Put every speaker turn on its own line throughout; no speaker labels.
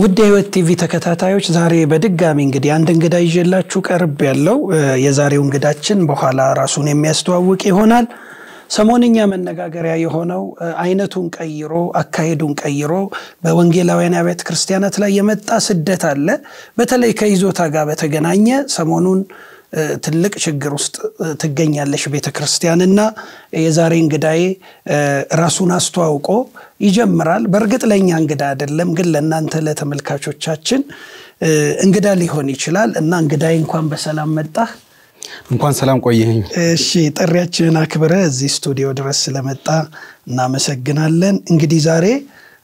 ውድ የህይወት ቲቪ ተከታታዮች ዛሬ በድጋሚ እንግዲህ አንድ እንግዳ ይዤላችሁ ቀርብ ያለው የዛሬው እንግዳችን በኋላ ራሱን የሚያስተዋውቅ ይሆናል። ሰሞንኛ መነጋገሪያ የሆነው አይነቱን ቀይሮ አካሄዱን ቀይሮ በወንጌላውያን አብያተ ክርስቲያናት ላይ የመጣ ስደት አለ። በተለይ ከይዞታ ጋር በተገናኘ ሰሞኑን ትልቅ ችግር ውስጥ ትገኛለሽ ቤተ ክርስቲያንና የዛሬ እንግዳዬ ራሱን አስተዋውቆ ይጀምራል። በእርግጥ ለእኛ እንግዳ አይደለም፣ ግን ለእናንተ ለተመልካቾቻችን እንግዳ ሊሆን ይችላል እና እንግዳዬ እንኳን በሰላም መጣህ። እንኳን ሰላም ቆየኝ። እሺ ጥሪያችንን አክብረ እዚህ ስቱዲዮ ድረስ ስለመጣ እናመሰግናለን። እንግዲህ ዛሬ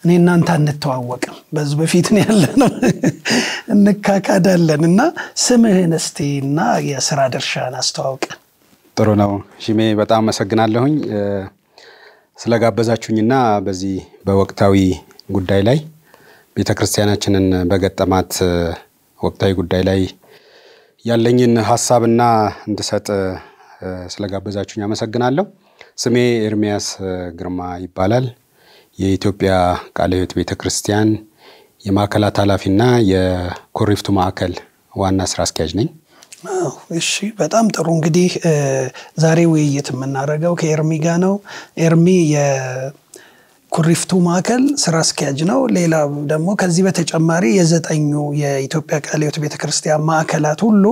እኔ እናንተ አንተዋወቅም፣ በዙ በፊት ነው ያለ ነው እንካካዳለን እና ስምህን እስቲ እና የስራ ድርሻን አስተዋውቀን።
ጥሩ ነው ሽሜ፣ በጣም አመሰግናለሁኝ ስለጋበዛችሁኝና በዚህ በወቅታዊ ጉዳይ ላይ ቤተክርስቲያናችንን በገጠማት ወቅታዊ ጉዳይ ላይ ያለኝን ሀሳብና እንድሰጥ ስለጋበዛችሁኝ አመሰግናለሁ። ስሜ ኤርሚያስ ግርማ ይባላል። የኢትዮጵያ ቃለ ሕይወት ቤተ ክርስቲያን የማዕከላት ኃላፊና የኮሪፍቱ ማዕከል ዋና ስራ አስኪያጅ ነኝ።
እሺ በጣም ጥሩ እንግዲህ ዛሬ ውይይት የምናደርገው ከኤርሚ ጋር ነው። ኤርሚ ኩሪፍቱ ማዕከል ስራ አስኪያጅ ነው። ሌላ ደግሞ ከዚህ በተጨማሪ የዘጠኙ የኢትዮጵያ ቃለ ሕይወት ቤተክርስቲያን ማዕከላት ሁሉ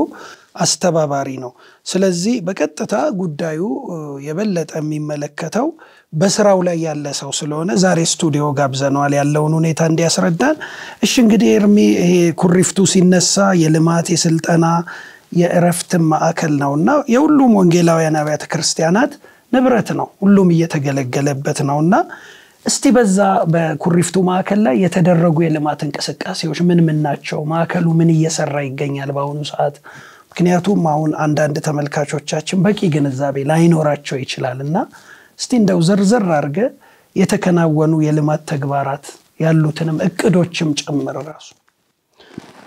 አስተባባሪ ነው። ስለዚህ በቀጥታ ጉዳዩ የበለጠ የሚመለከተው በስራው ላይ ያለ ሰው ስለሆነ ዛሬ ስቱዲዮ ጋብዘነዋል ያለውን ሁኔታ እንዲያስረዳን። እሺ እንግዲህ ኤርሚ ይሄ ኩሪፍቱ ሲነሳ የልማት የስልጠና የእረፍትን ማዕከል ነው እና የሁሉም ወንጌላውያን አብያተ ክርስቲያናት ንብረት ነው። ሁሉም እየተገለገለበት ነው እና እስቲ በዛ በኩሪፍቱ ማዕከል ላይ የተደረጉ የልማት እንቅስቃሴዎች ምን ምን ናቸው? ማዕከሉ ምን እየሰራ ይገኛል በአሁኑ ሰዓት? ምክንያቱም አሁን አንዳንድ ተመልካቾቻችን በቂ ግንዛቤ ላይኖራቸው ይችላል እና እስቲ እንደው ዘርዘር አድርገ የተከናወኑ የልማት ተግባራት ያሉትንም እቅዶችም ጭምር ራሱ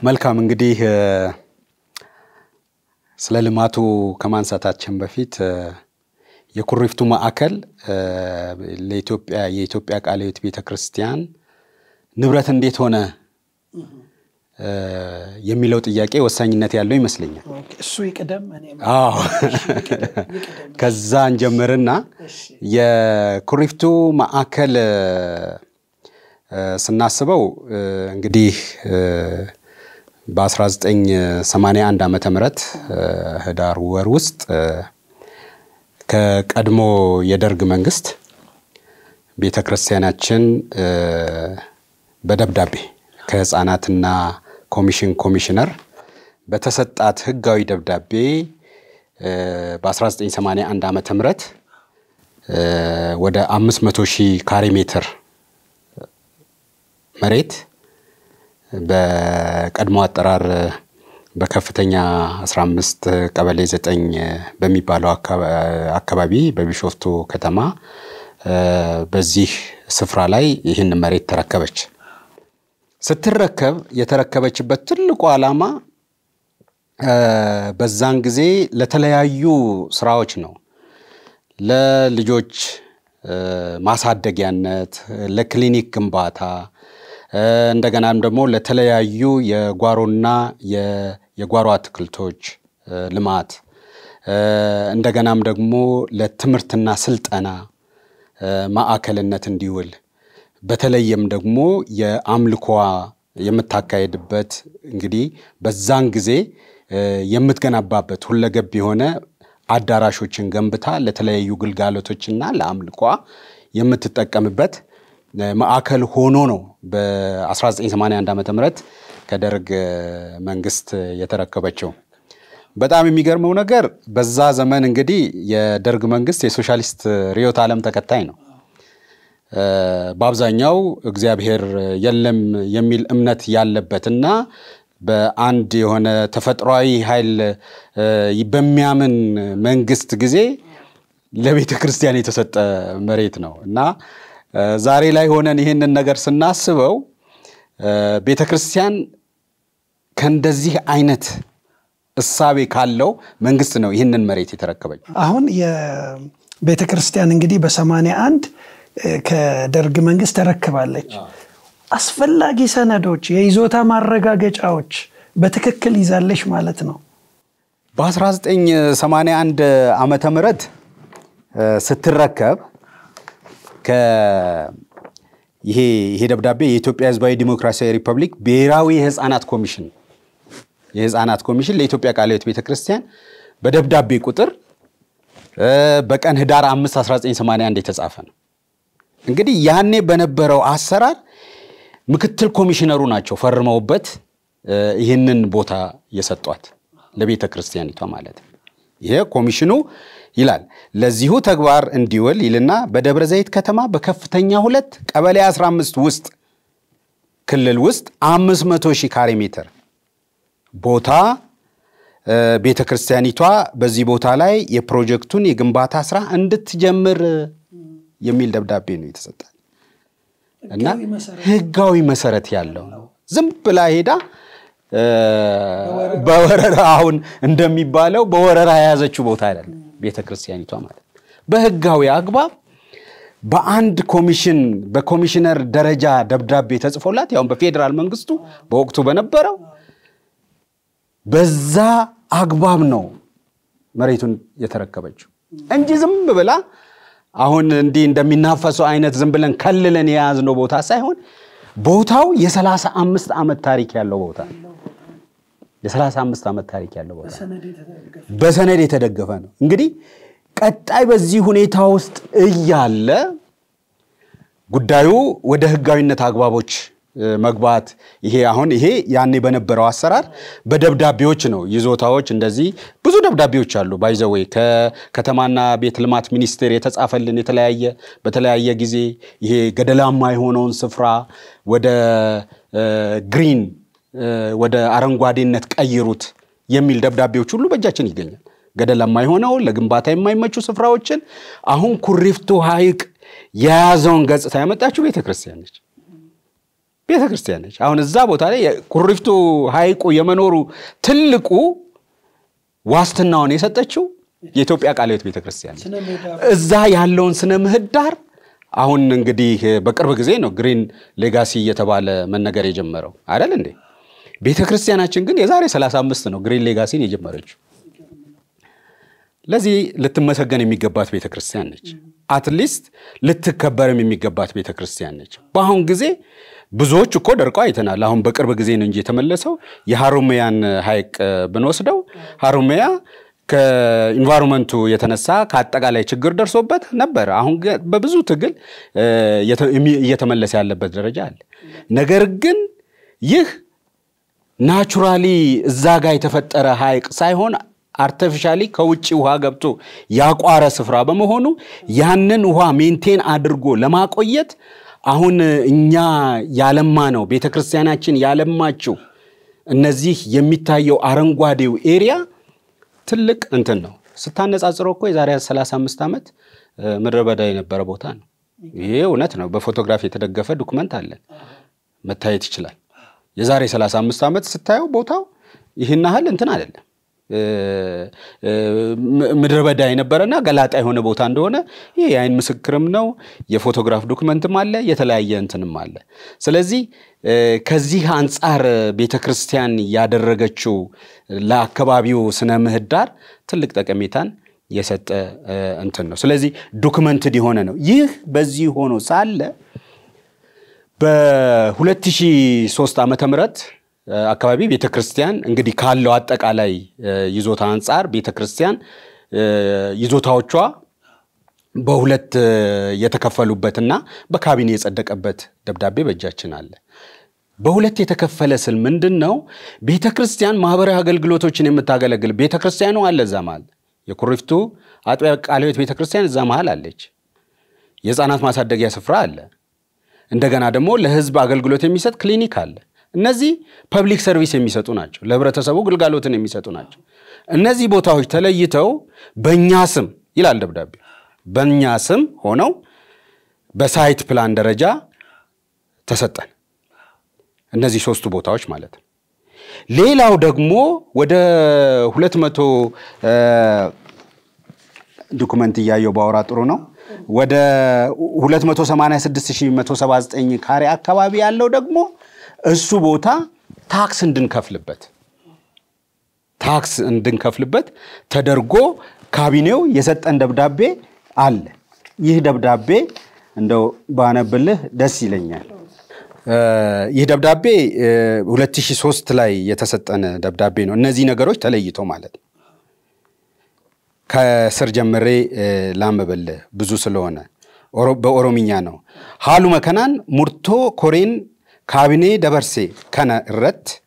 መልካም እንግዲህ ስለ ልማቱ ከማንሳታችን በፊት የኩሪፍቱ ማዕከል ለኢትዮጵያ የኢትዮጵያ ቃለ ቤተክርስቲያን ቤተ ክርስቲያን ንብረት እንዴት ሆነ የሚለው ጥያቄ ወሳኝነት ያለው ይመስለኛል። እሱ ይቅደም። ከዛ እንጀምርና የኩሪፍቱ ማዕከል ስናስበው እንግዲህ በ1981 ዓ ም ህዳር ወር ውስጥ ከቀድሞ የደርግ መንግስት ቤተ ክርስቲያናችን በደብዳቤ ከህፃናትና ኮሚሽን ኮሚሽነር በተሰጣት ህጋዊ ደብዳቤ በ1981 ዓ ም ወደ 500 ሺህ ካሬ ሜትር መሬት በቀድሞ አጠራር በከፍተኛ 15 ቀበሌ 9 በሚባለው አካባቢ በቢሾፍቱ ከተማ በዚህ ስፍራ ላይ ይህን መሬት ተረከበች። ስትረከብ የተረከበችበት ትልቁ ዓላማ በዛን ጊዜ ለተለያዩ ስራዎች ነው። ለልጆች ማሳደጊያነት፣ ለክሊኒክ ግንባታ እንደገናም ደግሞ ለተለያዩ የጓሮና የጓሮ አትክልቶች ልማት እንደገናም ደግሞ ለትምህርትና ስልጠና ማዕከልነት እንዲውል በተለየም ደግሞ የአምልኮዋ የምታካሄድበት እንግዲህ በዛን ጊዜ የምትገነባበት ሁለገብ የሆነ አዳራሾችን ገንብታ ለተለያዩ ግልጋሎቶችና ለአምልኳ የምትጠቀምበት ማዕከል ሆኖ ነው በ1981 ዓ ም ከደርግ መንግስት የተረከበችው። በጣም የሚገርመው ነገር በዛ ዘመን እንግዲህ የደርግ መንግስት የሶሻሊስት ርዕዮተ ዓለም ተከታይ ነው። በአብዛኛው እግዚአብሔር የለም የሚል እምነት ያለበትና በአንድ የሆነ ተፈጥሯዊ ኃይል በሚያምን መንግስት ጊዜ ለቤተ ክርስቲያን የተሰጠ መሬት ነው እና ዛሬ ላይ ሆነን ይህንን ነገር ስናስበው ቤተ ክርስቲያን ከእንደዚህ አይነት እሳቤ ካለው መንግስት ነው ይህንን መሬት የተረከበች።
አሁን የቤተ ክርስቲያን እንግዲህ በሰማንያ አንድ ከደርግ መንግስት ተረክባለች። አስፈላጊ ሰነዶች፣ የይዞታ ማረጋገጫዎች በትክክል ይዛለች ማለት ነው።
በ1981 ዓመተ ምህረት ስትረከብ ይሄ ደብዳቤ የኢትዮጵያ ህዝባዊ ዲሞክራሲያዊ ሪፐብሊክ ብሔራዊ የህፃናት ኮሚሽን የህፃናት ኮሚሽን ለኢትዮጵያ ቃለ ቤተክርስቲያን በደብዳቤ ቁጥር በቀን ህዳር 5 1981 የተጻፈ ነው። እንግዲህ ያኔ በነበረው አሰራር ምክትል ኮሚሽነሩ ናቸው ፈርመውበት ይህንን ቦታ የሰጧት ለቤተ ክርስቲያኒቷ ማለት ይሄ ኮሚሽኑ ይላል ለዚሁ ተግባር እንዲውል ይልና በደብረ ዘይት ከተማ በከፍተኛ ሁለት ቀበሌ 15 ውስጥ ክልል ውስጥ 500 ሺህ ካሬ ሜትር ቦታ ቤተ ክርስቲያኒቷ በዚህ ቦታ ላይ የፕሮጀክቱን የግንባታ ስራ እንድትጀምር የሚል ደብዳቤ ነው የተሰጠ እና ህጋዊ መሰረት ያለው ነው። ዝም ብላ ሄዳ በወረራ አሁን እንደሚባለው በወረራ የያዘችው ቦታ አይደለም ቤተክርስቲያኒቷ ማለት በህጋዊ አግባብ በአንድ ኮሚሽን በኮሚሽነር ደረጃ ደብዳቤ ተጽፎላት ያሁን በፌዴራል መንግስቱ በወቅቱ በነበረው በዛ አግባብ ነው መሬቱን የተረከበችው እንጂ ዝም ብላ አሁን እንዲህ እንደሚናፈሰው አይነት ዝም ብለን ከልለን የያዝነው ቦታ ሳይሆን ቦታው የ35 ዓመት ታሪክ ያለው ቦታ የ35 ዓመት ታሪክ ያለው ቦታ በሰነድ የተደገፈ ነው። እንግዲህ ቀጣይ በዚህ ሁኔታ ውስጥ እያለ ጉዳዩ ወደ ህጋዊነት አግባቦች መግባት ይሄ አሁን ይሄ ያኔ በነበረው አሰራር በደብዳቤዎች ነው። ይዞታዎች እንደዚህ ብዙ ደብዳቤዎች አሉ። ባይዘወይ ከከተማና ቤት ልማት ሚኒስቴር የተጻፈልን የተለያየ በተለያየ ጊዜ ይሄ ገደላማ የሆነውን ስፍራ ወደ ግሪን ወደ አረንጓዴነት ቀይሩት የሚል ደብዳቤዎች ሁሉ በእጃችን ይገኛል። ገደላማ የሆነው ለግንባታ የማይመቹ ስፍራዎችን አሁን ኩሪፍቱ ሐይቅ የያዘውን ገጽታ ያመጣችው ቤተክርስቲያን ነች። ቤተ ክርስቲያን ነች። አሁን እዛ ቦታ ላይ ኩሪፍቱ ሐይቁ የመኖሩ ትልቁ ዋስትናውን የሰጠችው የኢትዮጵያ ቃለ ሕይወት ቤተ ክርስቲያን እዛ ያለውን ስነ ምህዳር አሁን እንግዲህ በቅርብ ጊዜ ነው ግሪን ሌጋሲ እየተባለ መነገር የጀመረው አይደል እንዴ? ቤተ ክርስቲያናችን ግን የዛሬ 35 ነው ግሪን ሌጋሲን የጀመረችው። ለዚህ ልትመሰገን የሚገባት ቤተ ክርስቲያን ነች። አትሊስት ልትከበርም የሚገባት ቤተ ክርስቲያን ነች። በአሁን ጊዜ ብዙዎች እኮ ደርቀው አይተናል። አሁን በቅርብ ጊዜ ነው እንጂ የተመለሰው። የሀሮሚያን ሐይቅ ብንወስደው ሀሮሚያ ከኢንቫይሮንመንቱ የተነሳ ከአጠቃላይ ችግር ደርሶበት ነበር። አሁን በብዙ ትግል እየተመለሰ ያለበት ደረጃ አለ። ነገር ግን ይህ ናቹራሊ እዛ ጋ የተፈጠረ ሐይቅ ሳይሆን አርተፊሻሊ ከውጭ ውሃ ገብቶ ያቋረ ስፍራ በመሆኑ ያንን ውሃ ሜንቴን አድርጎ ለማቆየት አሁን እኛ ያለማ ነው ቤተ ክርስቲያናችን ያለማችው እነዚህ የሚታየው አረንጓዴው ኤሪያ ትልቅ እንትን ነው። ስታነጻጽሮ እኮ የዛሬ 35 ዓመት ምድረ በዳ የነበረ ቦታ ነው። ይሄ እውነት ነው። በፎቶግራፍ የተደገፈ ዶክመንት አለን፣ መታየት ይችላል። የዛሬ 35 ዓመት ስታየው ቦታው ይህን ያህል እንትን አይደለም። ምድረ በዳ የነበረና ገላጣ የሆነ ቦታ እንደሆነ ይህ የአይን ምስክርም ነው። የፎቶግራፍ ዶክመንትም አለ፣ የተለያየ እንትንም አለ። ስለዚህ ከዚህ አንጻር ቤተ ክርስቲያን ያደረገችው ለአካባቢው ስነ ምህዳር ትልቅ ጠቀሜታን የሰጠ እንትን ነው። ስለዚህ ዶክመንትድ የሆነ ነው። ይህ በዚህ ሆኖ ሳለ በ2003 ዓ ምህረት አካባቢ ቤተክርስቲያን እንግዲህ ካለው አጠቃላይ ይዞታ አንጻር ቤተክርስቲያን ይዞታዎቿ በሁለት የተከፈሉበትና በካቢኔ የጸደቀበት ደብዳቤ በእጃችን አለ። በሁለት የተከፈለ ስል ምንድን ነው? ቤተ ክርስቲያን ማህበራዊ አገልግሎቶችን የምታገለግል ቤተ ክርስቲያኑ አለ እዛ መሃል የኩሪፍቱ አጥቢያ ቃለ ሕይወት ቤተ ክርስቲያን እዛ መሃል አለች። የህፃናት ማሳደጊያ ስፍራ አለ። እንደገና ደግሞ ለህዝብ አገልግሎት የሚሰጥ ክሊኒክ አለ። እነዚህ ፐብሊክ ሰርቪስ የሚሰጡ ናቸው፣ ለህብረተሰቡ ግልጋሎትን የሚሰጡ ናቸው። እነዚህ ቦታዎች ተለይተው በእኛ ስም ይላል ደብዳቤ፣ በእኛ ስም ሆነው በሳይት ፕላን ደረጃ ተሰጠን። እነዚህ ሶስቱ ቦታዎች ማለት ነው። ሌላው ደግሞ ወደ ሁለት መቶ ዶኩመንት እያየው ባወራ ጥሩ ነው። ወደ 286179 ካሬ አካባቢ ያለው ደግሞ እሱ ቦታ ታክስ እንድንከፍልበት ታክስ እንድንከፍልበት ተደርጎ ካቢኔው የሰጠን ደብዳቤ አለ። ይህ ደብዳቤ እንደው ባነብልህ ደስ ይለኛል። ይህ ደብዳቤ 2003 ላይ የተሰጠን ደብዳቤ ነው። እነዚህ ነገሮች ተለይቶ ማለት ነው። ከስር ጀምሬ ላንብብልህ ብዙ ስለሆነ፣ በኦሮምኛ ነው። ሀሉ መከናን ሙርቶ ኮሬን kaabinee dabarse kana irratti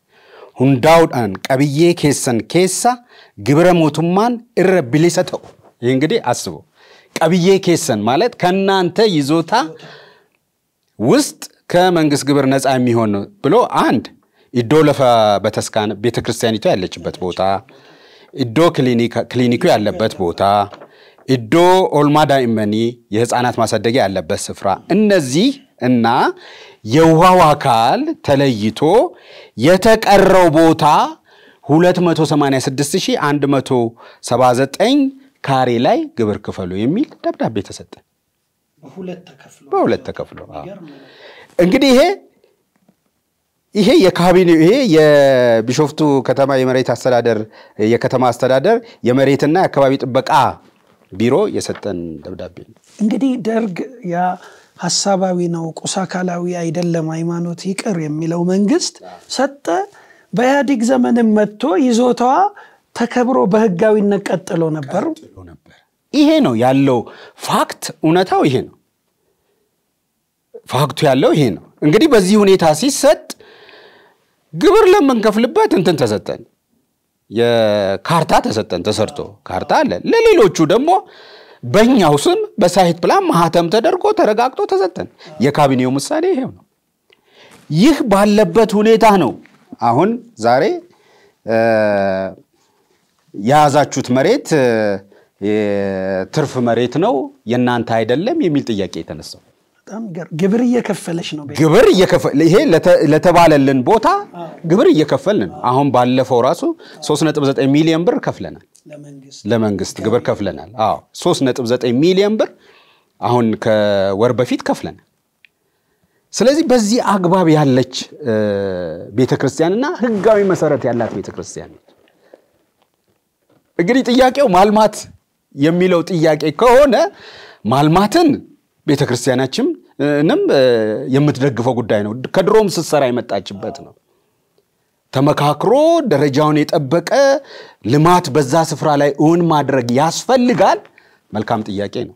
hundaa'uudhaan qabiyyee keessan keessa gibira mootummaan irra bilisa ta'u ይህ እንግዲህ አስቡ ቀብዬ ኬሰን ማለት ከእናንተ ይዞታ ውስጥ ከመንግስት ግብር ነፃ የሚሆን ብሎ አንድ ኢዶ ለፈ በተስካን ቤተክርስቲያኒቱ ያለችበት ቦታ ኢዶ ክሊኒኩ ያለበት ቦታ ኢዶ ኦልማ ዳኢመኒ የህፃናት ማሳደጊያ ያለበት ስፍራ እነዚህ እና የውሃው አካል ተለይቶ የተቀረው ቦታ 286179 ካሬ ላይ ግብር ክፈሉ የሚል ደብዳቤ ተሰጠ። በሁለት ተከፍሎ እንግዲህ ይሄ ይሄ የካቢኔ ይሄ የቢሾፍቱ ከተማ የመሬት አስተዳደር የከተማ አስተዳደር የመሬትና የአካባቢ ጥበቃ ቢሮ የሰጠን ደብዳቤ ነው።
እንግዲህ ደርግ ያ ሀሳባዊ ነው፣ ቁስ አካላዊ አይደለም፣ ሃይማኖት ይቅር የሚለው መንግስት ሰጠ። በኢህአዲግ ዘመንም መጥቶ ይዞታዋ ተከብሮ በህጋዊነት
ቀጥሎ ነበር። ይሄ ነው ያለው ፋክት፣ እውነታው ይሄ ነው። ፋክቱ ያለው ይሄ ነው። እንግዲህ በዚህ ሁኔታ ሲሰጥ ግብር ለምንከፍልበት እንትን ተሰጠን፣ የካርታ ተሰጠን ተሰርቶ ካርታ አለ። ለሌሎቹ ደግሞ በእኛው ስም በሳይት ፕላን ማህተም ተደርጎ ተረጋግጦ ተሰጠን። የካቢኔው ምሳሌ ይሄው ነው። ይህ ባለበት ሁኔታ ነው አሁን ዛሬ የያዛችሁት መሬት ትርፍ መሬት ነው የእናንተ አይደለም የሚል ጥያቄ የተነሳው። በጣም ግብር እየከፈለች ነው። ግብር እየከፈለ ይሄ ለተባለልን ቦታ ግብር እየከፈልን አሁን ባለፈው ራሱ 3.9 ሚሊዮን ብር ከፍለናል። ለመንግስት ግብር ከፍለናል። አዎ 3.9 ሚሊዮን ብር አሁን ከወር በፊት ከፍለናል። ስለዚህ በዚህ አግባብ ያለች ቤተክርስቲያንና ህጋዊ መሰረት ያላት ቤተክርስቲያን ነች። እንግዲህ ጥያቄው ማልማት የሚለው ጥያቄ ከሆነ ማልማትን ቤተ ክርስቲያናችንም የምትደግፈው ጉዳይ ነው። ከድሮም ስትሰራ የመጣችበት ነው። ተመካክሮ ደረጃውን የጠበቀ ልማት በዛ ስፍራ ላይ እውን ማድረግ ያስፈልጋል። መልካም ጥያቄ ነው።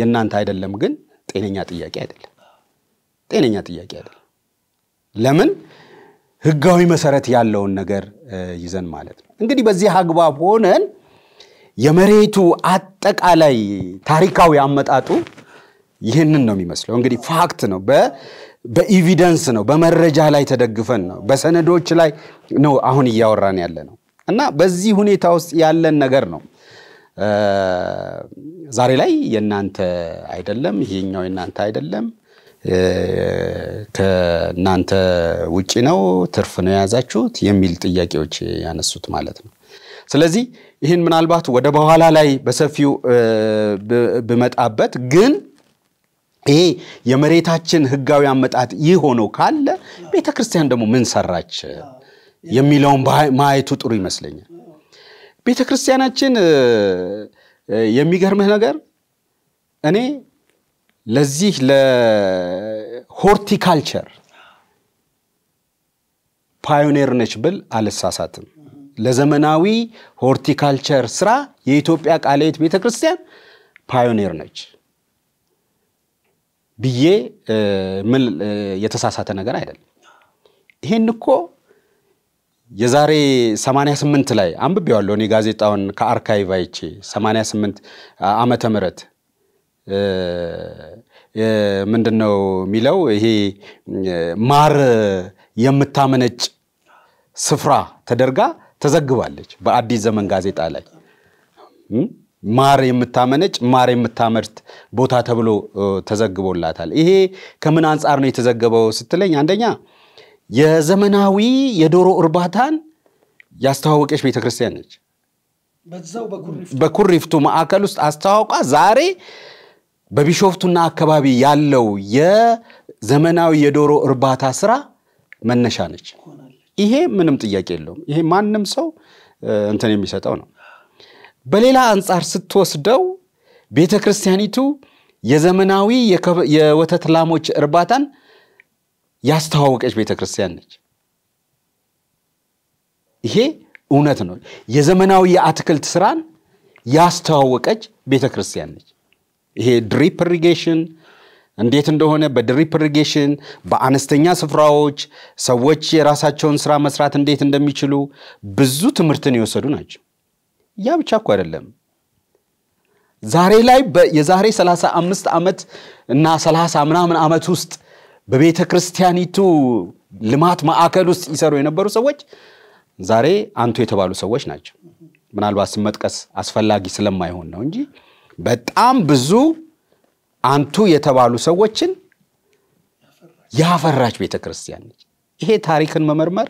የእናንተ አይደለም ግን ጤነኛ ጥያቄ አይደለም። ጤነኛ ጥያቄ አይደለም። ለምን ህጋዊ መሰረት ያለውን ነገር ይዘን ማለት ነው። እንግዲህ በዚህ አግባብ ሆነን የመሬቱ አጠቃላይ ታሪካዊ አመጣጡ ይህንን ነው የሚመስለው። እንግዲህ ፋክት ነው፣ በኤቪደንስ ነው፣ በመረጃ ላይ ተደግፈን ነው፣ በሰነዶች ላይ ነው አሁን እያወራን ያለ ነው እና በዚህ ሁኔታ ውስጥ ያለን ነገር ነው። ዛሬ ላይ የእናንተ አይደለም፣ ይሄኛው የእናንተ አይደለም፣ ከእናንተ ውጭ ነው፣ ትርፍ ነው የያዛችሁት የሚል ጥያቄዎች ያነሱት ማለት ነው። ስለዚህ ይህን ምናልባት ወደ በኋላ ላይ በሰፊው ብመጣበት ግን ይሄ የመሬታችን ህጋዊ አመጣት ይህ ሆኖ ካለ ቤተ ክርስቲያን ደግሞ ምን ሰራች የሚለውን ማየቱ ጥሩ ይመስለኛል። ቤተ ክርስቲያናችን የሚገርምህ ነገር እኔ ለዚህ ለሆርቲካልቸር ፓዮኔር ነች ብል አልሳሳትም። ለዘመናዊ ሆርቲካልቸር ስራ የኢትዮጵያ ቃለየት ቤተክርስቲያን ቤተ ክርስቲያን ፓዮኔር ነች። ብዬ ምል የተሳሳተ ነገር አይደለም። ይሄን እኮ የዛሬ 88 ላይ አንብቤዋለሁ እኔ ጋዜጣውን ከአርካይቭ አይቼ 88 ዓመተ ምህረት ምንድን ነው የሚለው ይሄ ማር የምታመነጭ ስፍራ ተደርጋ ተዘግባለች በአዲስ ዘመን ጋዜጣ ላይ ማር የምታመነጭ ማር የምታመርት ቦታ ተብሎ ተዘግቦላታል። ይሄ ከምን አንጻር ነው የተዘገበው ስትለኝ፣ አንደኛ የዘመናዊ የዶሮ እርባታን ያስተዋወቀች ቤተክርስቲያን ነች። በኩሪፍቱ ማዕከል ውስጥ አስተዋውቋ ዛሬ በቢሾፍቱና አካባቢ ያለው የዘመናዊ የዶሮ እርባታ ስራ መነሻ ነች። ይሄ ምንም ጥያቄ የለውም። ይሄ ማንም ሰው እንትን የሚሰጠው ነው። በሌላ አንጻር ስትወስደው ቤተ ክርስቲያኒቱ የዘመናዊ የወተት ላሞች እርባታን ያስተዋወቀች ቤተ ክርስቲያን ነች። ይሄ እውነት ነው። የዘመናዊ የአትክልት ስራን ያስተዋወቀች ቤተ ክርስቲያን ነች። ይሄ ድሪፕ ሪጌሽን እንዴት እንደሆነ በድሪፕ ሪጌሽን በአነስተኛ ስፍራዎች ሰዎች የራሳቸውን ስራ መስራት እንዴት እንደሚችሉ ብዙ ትምህርትን የወሰዱ ናቸው። ያ ብቻ እኮ አይደለም። ዛሬ ላይ የዛሬ 35 ዓመት እና 30 ምናምን ዓመት ውስጥ በቤተ ክርስቲያኒቱ ልማት ማዕከል ውስጥ ይሰሩ የነበሩ ሰዎች ዛሬ አንቱ የተባሉ ሰዎች ናቸው። ምናልባት ስመጥቀስ አስፈላጊ ስለማይሆን ነው እንጂ በጣም ብዙ አንቱ የተባሉ ሰዎችን ያፈራች ቤተ ክርስቲያን ይሄ ታሪክን መመርመር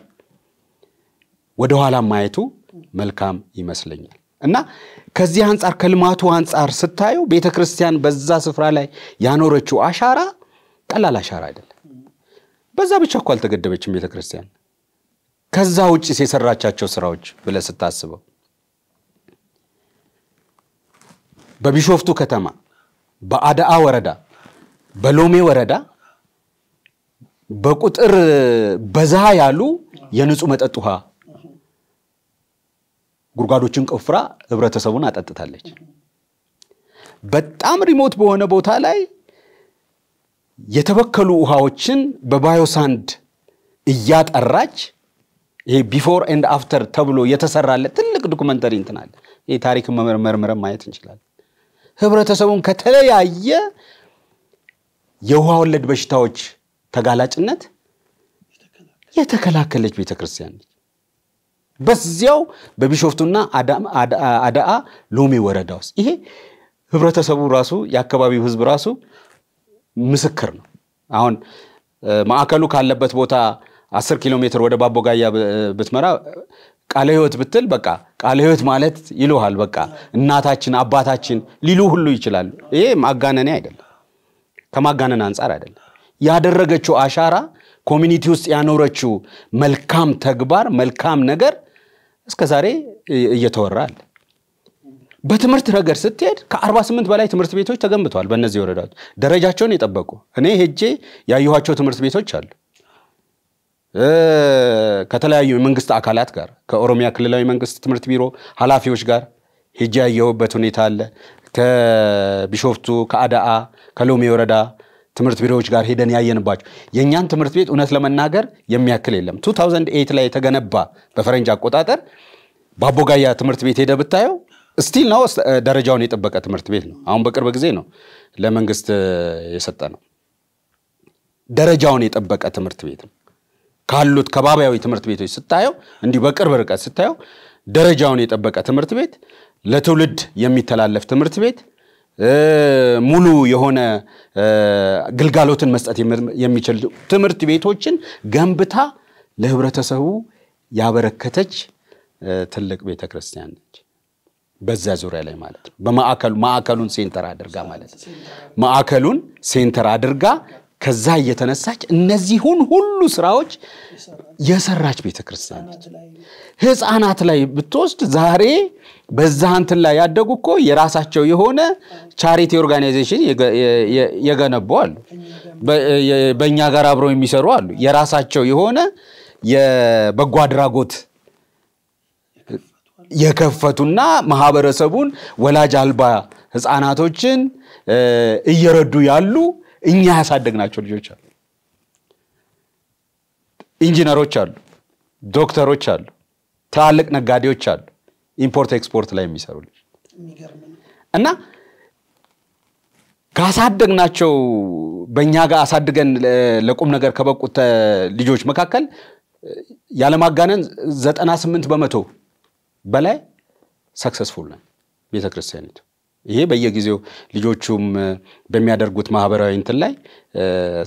ወደኋላ ማየቱ መልካም ይመስለኛል። እና ከዚህ አንጻር ከልማቱ አንጻር ስታዩ ቤተ ክርስቲያን በዛ ስፍራ ላይ ያኖረችው አሻራ ቀላል አሻራ አይደለም። በዛ ብቻ እኳ አልተገደበችም ቤተ ክርስቲያን። ከዛ ውጭ የሰራቻቸው ስራዎች ብለ ስታስበው በቢሾፍቱ ከተማ፣ በአዳአ ወረዳ፣ በሎሜ ወረዳ በቁጥር በዛ ያሉ የንጹህ መጠጥ ውሃ ጉድጓዶችን ቆፍራ ህብረተሰቡን አጠጥታለች። በጣም ሪሞት በሆነ ቦታ ላይ የተበከሉ ውሃዎችን በባዮሳንድ እያጠራች ይሄ ቢፎር ኤንድ አፍተር ተብሎ የተሰራለ ትልቅ ዶኩመንተሪ እንትናል። ይሄ ታሪክ መርምረን ማየት እንችላለን። ህብረተሰቡን ከተለያየ የውሃ ወለድ በሽታዎች ተጋላጭነት የተከላከለች ቤተክርስቲያን ነች። በዚያው በቢሾፍቱና አዳአ ሎሚ ወረዳ ውስጥ ይሄ ህብረተሰቡ ራሱ የአካባቢው ህዝብ ራሱ ምስክር ነው። አሁን ማዕከሉ ካለበት ቦታ አስር ኪሎ ሜትር ወደ ባቦጋያ ብትመራ ቃለ ህይወት ብትል በቃ ቃለ ህይወት ማለት ይልሃል። በቃ እናታችን አባታችን ሊሉ ሁሉ ይችላሉ። ይሄ ማጋነኔ አይደለም፣ ከማጋነን አንጻር አይደለም። ያደረገችው አሻራ ኮሚኒቲ ውስጥ ያኖረችው መልካም ተግባር መልካም ነገር እስከ ዛሬ እየተወራ አለ። በትምህርት ረገድ ስትሄድ ከ48 በላይ ትምህርት ቤቶች ተገንብተዋል። በእነዚህ ወረዳዎች ደረጃቸውን የጠበቁ እኔ ሄጄ ያየኋቸው ትምህርት ቤቶች አሉ። ከተለያዩ የመንግስት አካላት ጋር ከኦሮሚያ ክልላዊ መንግስት ትምህርት ቢሮ ኃላፊዎች ጋር ሄጄ ያየሁበት ሁኔታ አለ። ከቢሾፍቱ፣ ከአዳአ፣ ከሎሚ ወረዳ ትምህርት ቢሮዎች ጋር ሄደን ያየንባቸው የእኛን ትምህርት ቤት እውነት ለመናገር የሚያክል የለም። 2008 ላይ የተገነባ በፈረንጅ አቆጣጠር በአቦጋያ ትምህርት ቤት ሄደ ብታየው ስቲል ነው ደረጃውን የጠበቀ ትምህርት ቤት ነው። አሁን በቅርብ ጊዜ ነው ለመንግስት የሰጠ ነው። ደረጃውን የጠበቀ ትምህርት ቤት ነው። ካሉት ከባቢያዊ ትምህርት ቤቶች ስታየው እንዲሁ በቅርብ ርቀት ስታየው ደረጃውን የጠበቀ ትምህርት ቤት፣ ለትውልድ የሚተላለፍ ትምህርት ቤት ሙሉ የሆነ ግልጋሎትን መስጠት የሚችል ትምህርት ቤቶችን ገንብታ ለህብረተሰቡ ያበረከተች ትልቅ ቤተ ክርስቲያን ነች። በዛ ዙሪያ ላይ ማለት ነው። በማዕከሉ ማዕከሉን ሴንተር አድርጋ ማለት ነው። ማዕከሉን ሴንተር አድርጋ ከዛ እየተነሳች እነዚሁን ሁሉ ስራዎች የሰራች ቤተ ክርስቲያን ነች። ህፃናት ላይ ብትወስድ ዛሬ በዛ እንትን ላይ ያደጉ እኮ የራሳቸው የሆነ ቻሪቲ ኦርጋናይዜሽን የገነቡ አሉ። በእኛ ጋር አብረው የሚሰሩ አሉ። የራሳቸው የሆነ የበጎ አድራጎት የከፈቱና ማህበረሰቡን ወላጅ አልባ ህፃናቶችን እየረዱ ያሉ እኛ ያሳደግናቸው ልጆች አሉ። ኢንጂነሮች አሉ፣ ዶክተሮች አሉ፣ ትላልቅ ነጋዴዎች አሉ። ኢምፖርት ኤክስፖርት ላይ የሚሰሩ እና ካሳደግናቸው በእኛ ጋር አሳድገን ለቁም ነገር ከበቁት ልጆች መካከል ያለማጋነን 98 በመቶ በላይ ሰክሰስፉል ነን ቤተክርስቲያኒቱ። ይሄ በየጊዜው ልጆቹም በሚያደርጉት ማህበራዊ እንትን ላይ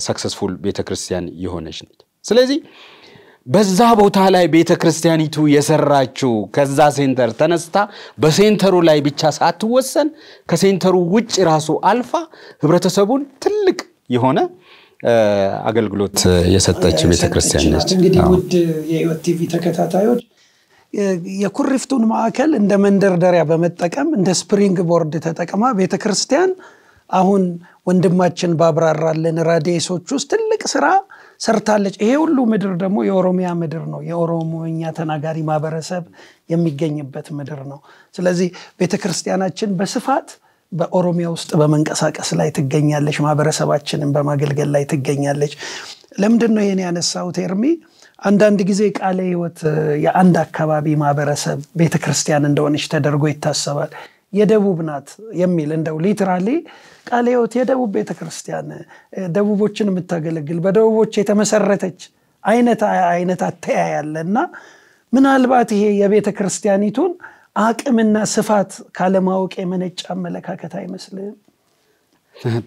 ሰክሰስፉል ቤተክርስቲያን የሆነች ነች። ስለዚህ በዛ ቦታ ላይ ቤተ ክርስቲያኒቱ የሰራችው ከዛ ሴንተር ተነስታ በሴንተሩ ላይ ብቻ ሳትወሰን ከሴንተሩ ውጭ ራሱ አልፋ ህብረተሰቡን ትልቅ የሆነ አገልግሎት የሰጠች ቤተ ክርስቲያን ነች። እንግዲህ ውድ
የህይወት ቲቪ ተከታታዮች የኩሪፍቱን ማዕከል እንደ መንደርደሪያ በመጠቀም እንደ ስፕሪንግ ቦርድ ተጠቅማ ቤተ ክርስቲያን አሁን ወንድማችን ባብራራልን ራዲሶች ውስጥ ትልቅ ስራ ሰርታለች። ይሄ ሁሉ ምድር ደግሞ የኦሮሚያ ምድር ነው። የኦሮሞኛ ተናጋሪ ማህበረሰብ የሚገኝበት ምድር ነው። ስለዚህ ቤተክርስቲያናችን በስፋት በኦሮሚያ ውስጥ በመንቀሳቀስ ላይ ትገኛለች። ማህበረሰባችንን በማገልገል ላይ ትገኛለች። ለምንድን ነው ይህን ያነሳሁት ኤርሚ? አንዳንድ ጊዜ ቃለ ሕይወት የአንድ አካባቢ ማህበረሰብ ቤተክርስቲያን እንደሆነች ተደርጎ ይታሰባል። የደቡብ ናት የሚል እንደው ሊትራሊ ቃለ የደቡብ ቤተክርስቲያን ደቡቦችን የምታገለግል በደቡቦች የተመሰረተች አይነት አይነት አተያያለ እና ምናልባት ይሄ የቤተ ክርስቲያኒቱን አቅምና ስፋት ካለማወቅ የመነጭ አመለካከት አይመስልም?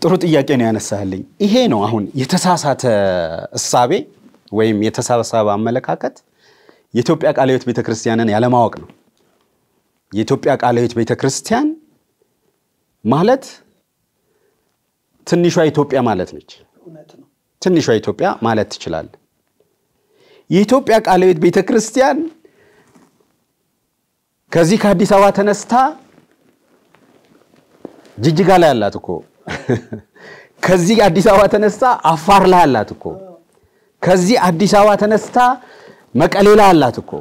ጥሩ ጥያቄ ነው ያነሳልኝ። ይሄ ነው አሁን የተሳሳተ እሳቤ ወይም የተሳሳበ አመለካከት የኢትዮጵያ ቃለ ቤተክርስቲያንን ያለማወቅ ነው። የኢትዮጵያ ቃለ ቤተክርስቲያን ማለት ትንሿ ኢትዮጵያ ማለት ነች። ትንሿ ኢትዮጵያ ማለት ትችላል። የኢትዮጵያ ቃለ ሕይወት ቤተ ክርስቲያን ከዚህ ከአዲስ አበባ ተነስታ ጅጅጋ ላይ አላት እኮ። ከዚህ አዲስ አበባ ተነስታ አፋር ላይ አላት እኮ። ከዚህ አዲስ አበባ ተነስታ መቀሌ ላይ አላት እኮ።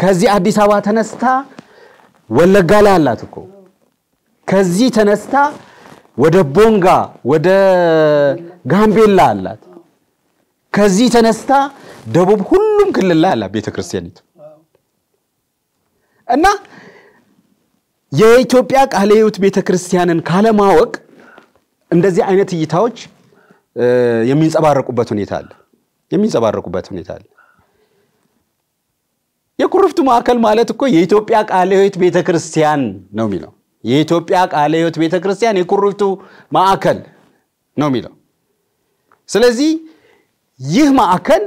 ከዚህ አዲስ አበባ ተነስታ ወለጋ ላይ አላት እኮ። ከዚህ ተነስታ ወደ ቦንጋ ወደ ጋምቤላ አላት። ከዚህ ተነስታ ደቡብ ሁሉም ክልል ላይ አላት ቤተክርስቲያኒቱ እና የኢትዮጵያ ቃለ ቤተክርስቲያንን ካለማወቅ እንደዚህ አይነት እይታዎች የሚንጸባረቁበት ሁኔታ አለ የሚንጸባረቁበት ሁኔታ አለ። የኩርፍቱ ማዕከል ማለት እኮ የኢትዮጵያ ቃለ ቤተክርስቲያን ነው የሚለው የኢትዮጵያ ቃለ ሕይወት ቤተ ክርስቲያን የኩሪፍቱ ማዕከል ነው የሚለው። ስለዚህ ይህ ማዕከል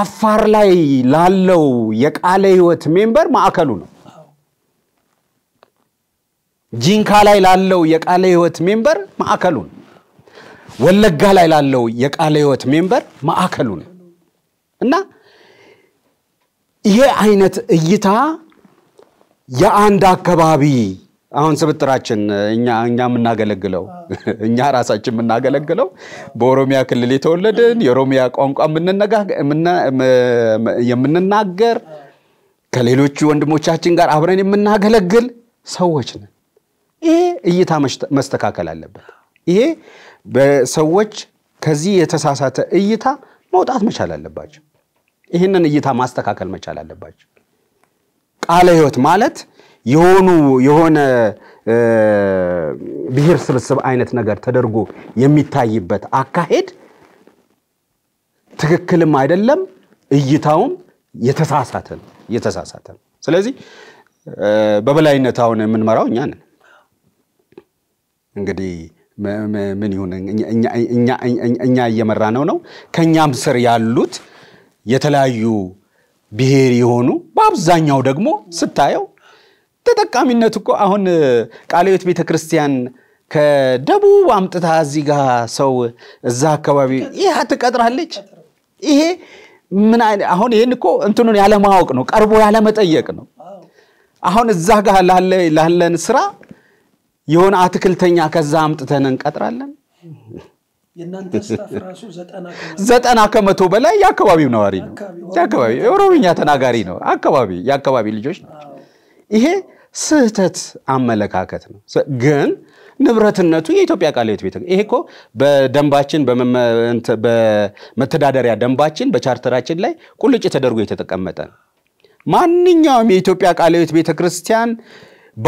አፋር ላይ ላለው የቃለ ሕይወት ሜምበር ማዕከሉ ነው። ጂንካ ላይ ላለው የቃለ ሕይወት ሜምበር ማዕከሉ ነው። ወለጋ ላይ ላለው የቃለ ሕይወት ሜምበር ማዕከሉ ነው እና ይሄ አይነት እይታ የአንድ አካባቢ አሁን ስብጥራችን እኛ እኛ የምናገለግለው እኛ ራሳችን የምናገለግለው በኦሮሚያ ክልል የተወለድን የኦሮሚያ ቋንቋ የምንናገር ከሌሎቹ ወንድሞቻችን ጋር አብረን የምናገለግል ሰዎች ነን። ይሄ እይታ መስተካከል አለበት። ይሄ በሰዎች ከዚህ የተሳሳተ እይታ መውጣት መቻል አለባቸው። ይህንን እይታ ማስተካከል መቻል አለባቸው። ቃለ ሕይወት ማለት የሆኑ የሆነ ብሔር ስብስብ አይነት ነገር ተደርጎ የሚታይበት አካሄድ ትክክልም አይደለም፣ እይታውም የተሳሳተ ነው የተሳሳተ ነው። ስለዚህ በበላይነት አሁን የምንመራው እኛ ነን። እንግዲህ ምን ይሁን እኛ እየመራ ነው ነው ከእኛም ስር ያሉት የተለያዩ ብሔር የሆኑ በአብዛኛው ደግሞ ስታየው ተጠቃሚነት እኮ አሁን ቃለዮት ቤተ ክርስቲያን ከደቡብ አምጥታ እዚህ ጋር ሰው እዛ አካባቢ ይህ ትቀጥራለች። ይሄ ምን አሁን ይህን እኮ እንትኑን ያለማወቅ ነው፣ ቀርቦ ያለመጠየቅ ነው። አሁን እዛ ጋር ላለን ስራ የሆነ አትክልተኛ ከዛ አምጥተን እንቀጥራለን። ዘጠና ከመቶ በላይ የአካባቢው ነዋሪ ነው። የአካባቢ ተናጋሪ ነው። አካባቢ የአካባቢ ልጆች ናቸው። ይሄ ስህተት አመለካከት ነው። ግን ንብረትነቱ የኢትዮጵያ ቃለ ሕይወት ቤተ ይሄ እኮ በደንባችን በመተዳደሪያ ደንባችን በቻርተራችን ላይ ቁልጭ ተደርጎ የተቀመጠ ነው። ማንኛውም የኢትዮጵያ ቃለ ሕይወት ቤተ ክርስቲያን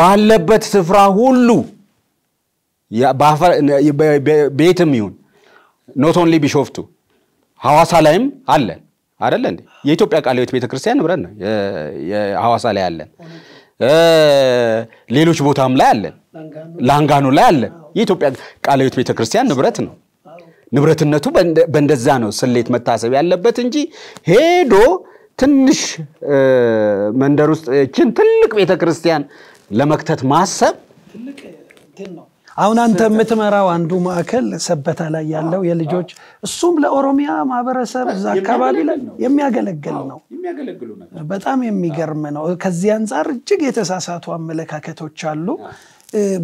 ባለበት ስፍራ ሁሉ ቤትም ይሁን ኖት ኦንሊ ቢሾፍቱ ሐዋሳ ላይም አለን አደለ እንዴ? የኢትዮጵያ ቃለ ሕይወት ቤተክርስቲያን ንብረት ነው። ሐዋሳ ላይ አለን፣ ሌሎች ቦታም ላይ አለን፣ ላንጋኖ ላይ አለን። የኢትዮጵያ ቃለ ሕይወት ቤተክርስቲያን ንብረት ነው። ንብረትነቱ በእንደዛ ነው ስሌት መታሰብ ያለበት እንጂ ሄዶ ትንሽ መንደር ውስጥ ችን ትልቅ ቤተክርስቲያን ለመክተት ማሰብ ትልቅ ነው። አሁን አንተ የምትመራው አንዱ
ማዕከል ሰበታ ላይ ያለው የልጆች እሱም ለኦሮሚያ ማህበረሰብ እዛ አካባቢ ላይ የሚያገለግል ነው። በጣም የሚገርም ነው። ከዚህ አንጻር እጅግ የተሳሳቱ አመለካከቶች አሉ።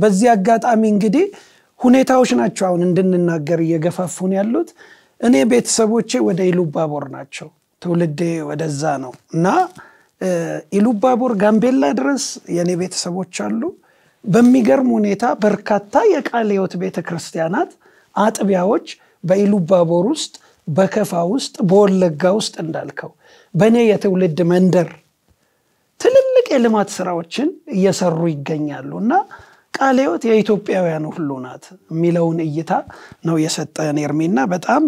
በዚህ አጋጣሚ እንግዲህ ሁኔታዎች ናቸው አሁን እንድንናገር እየገፋፉን ያሉት። እኔ ቤተሰቦቼ ወደ ኢሉባቦር ናቸው፣ ትውልዴ ወደዛ ነው እና ኢሉባቦር ጋምቤላ ድረስ የእኔ ቤተሰቦች አሉ። በሚገርም ሁኔታ በርካታ የቃለ ሕይወት ቤተ ክርስቲያናት አጥቢያዎች በኢሉባቦር ውስጥ፣ በከፋ ውስጥ፣ በወለጋ ውስጥ እንዳልከው በእኔ የትውልድ መንደር ትልልቅ የልማት ስራዎችን እየሰሩ ይገኛሉ እና ቃለ ሕይወት የኢትዮጵያውያን ሁሉ ናት የሚለውን እይታ ነው የሰጠን ኤርሚና፣ በጣም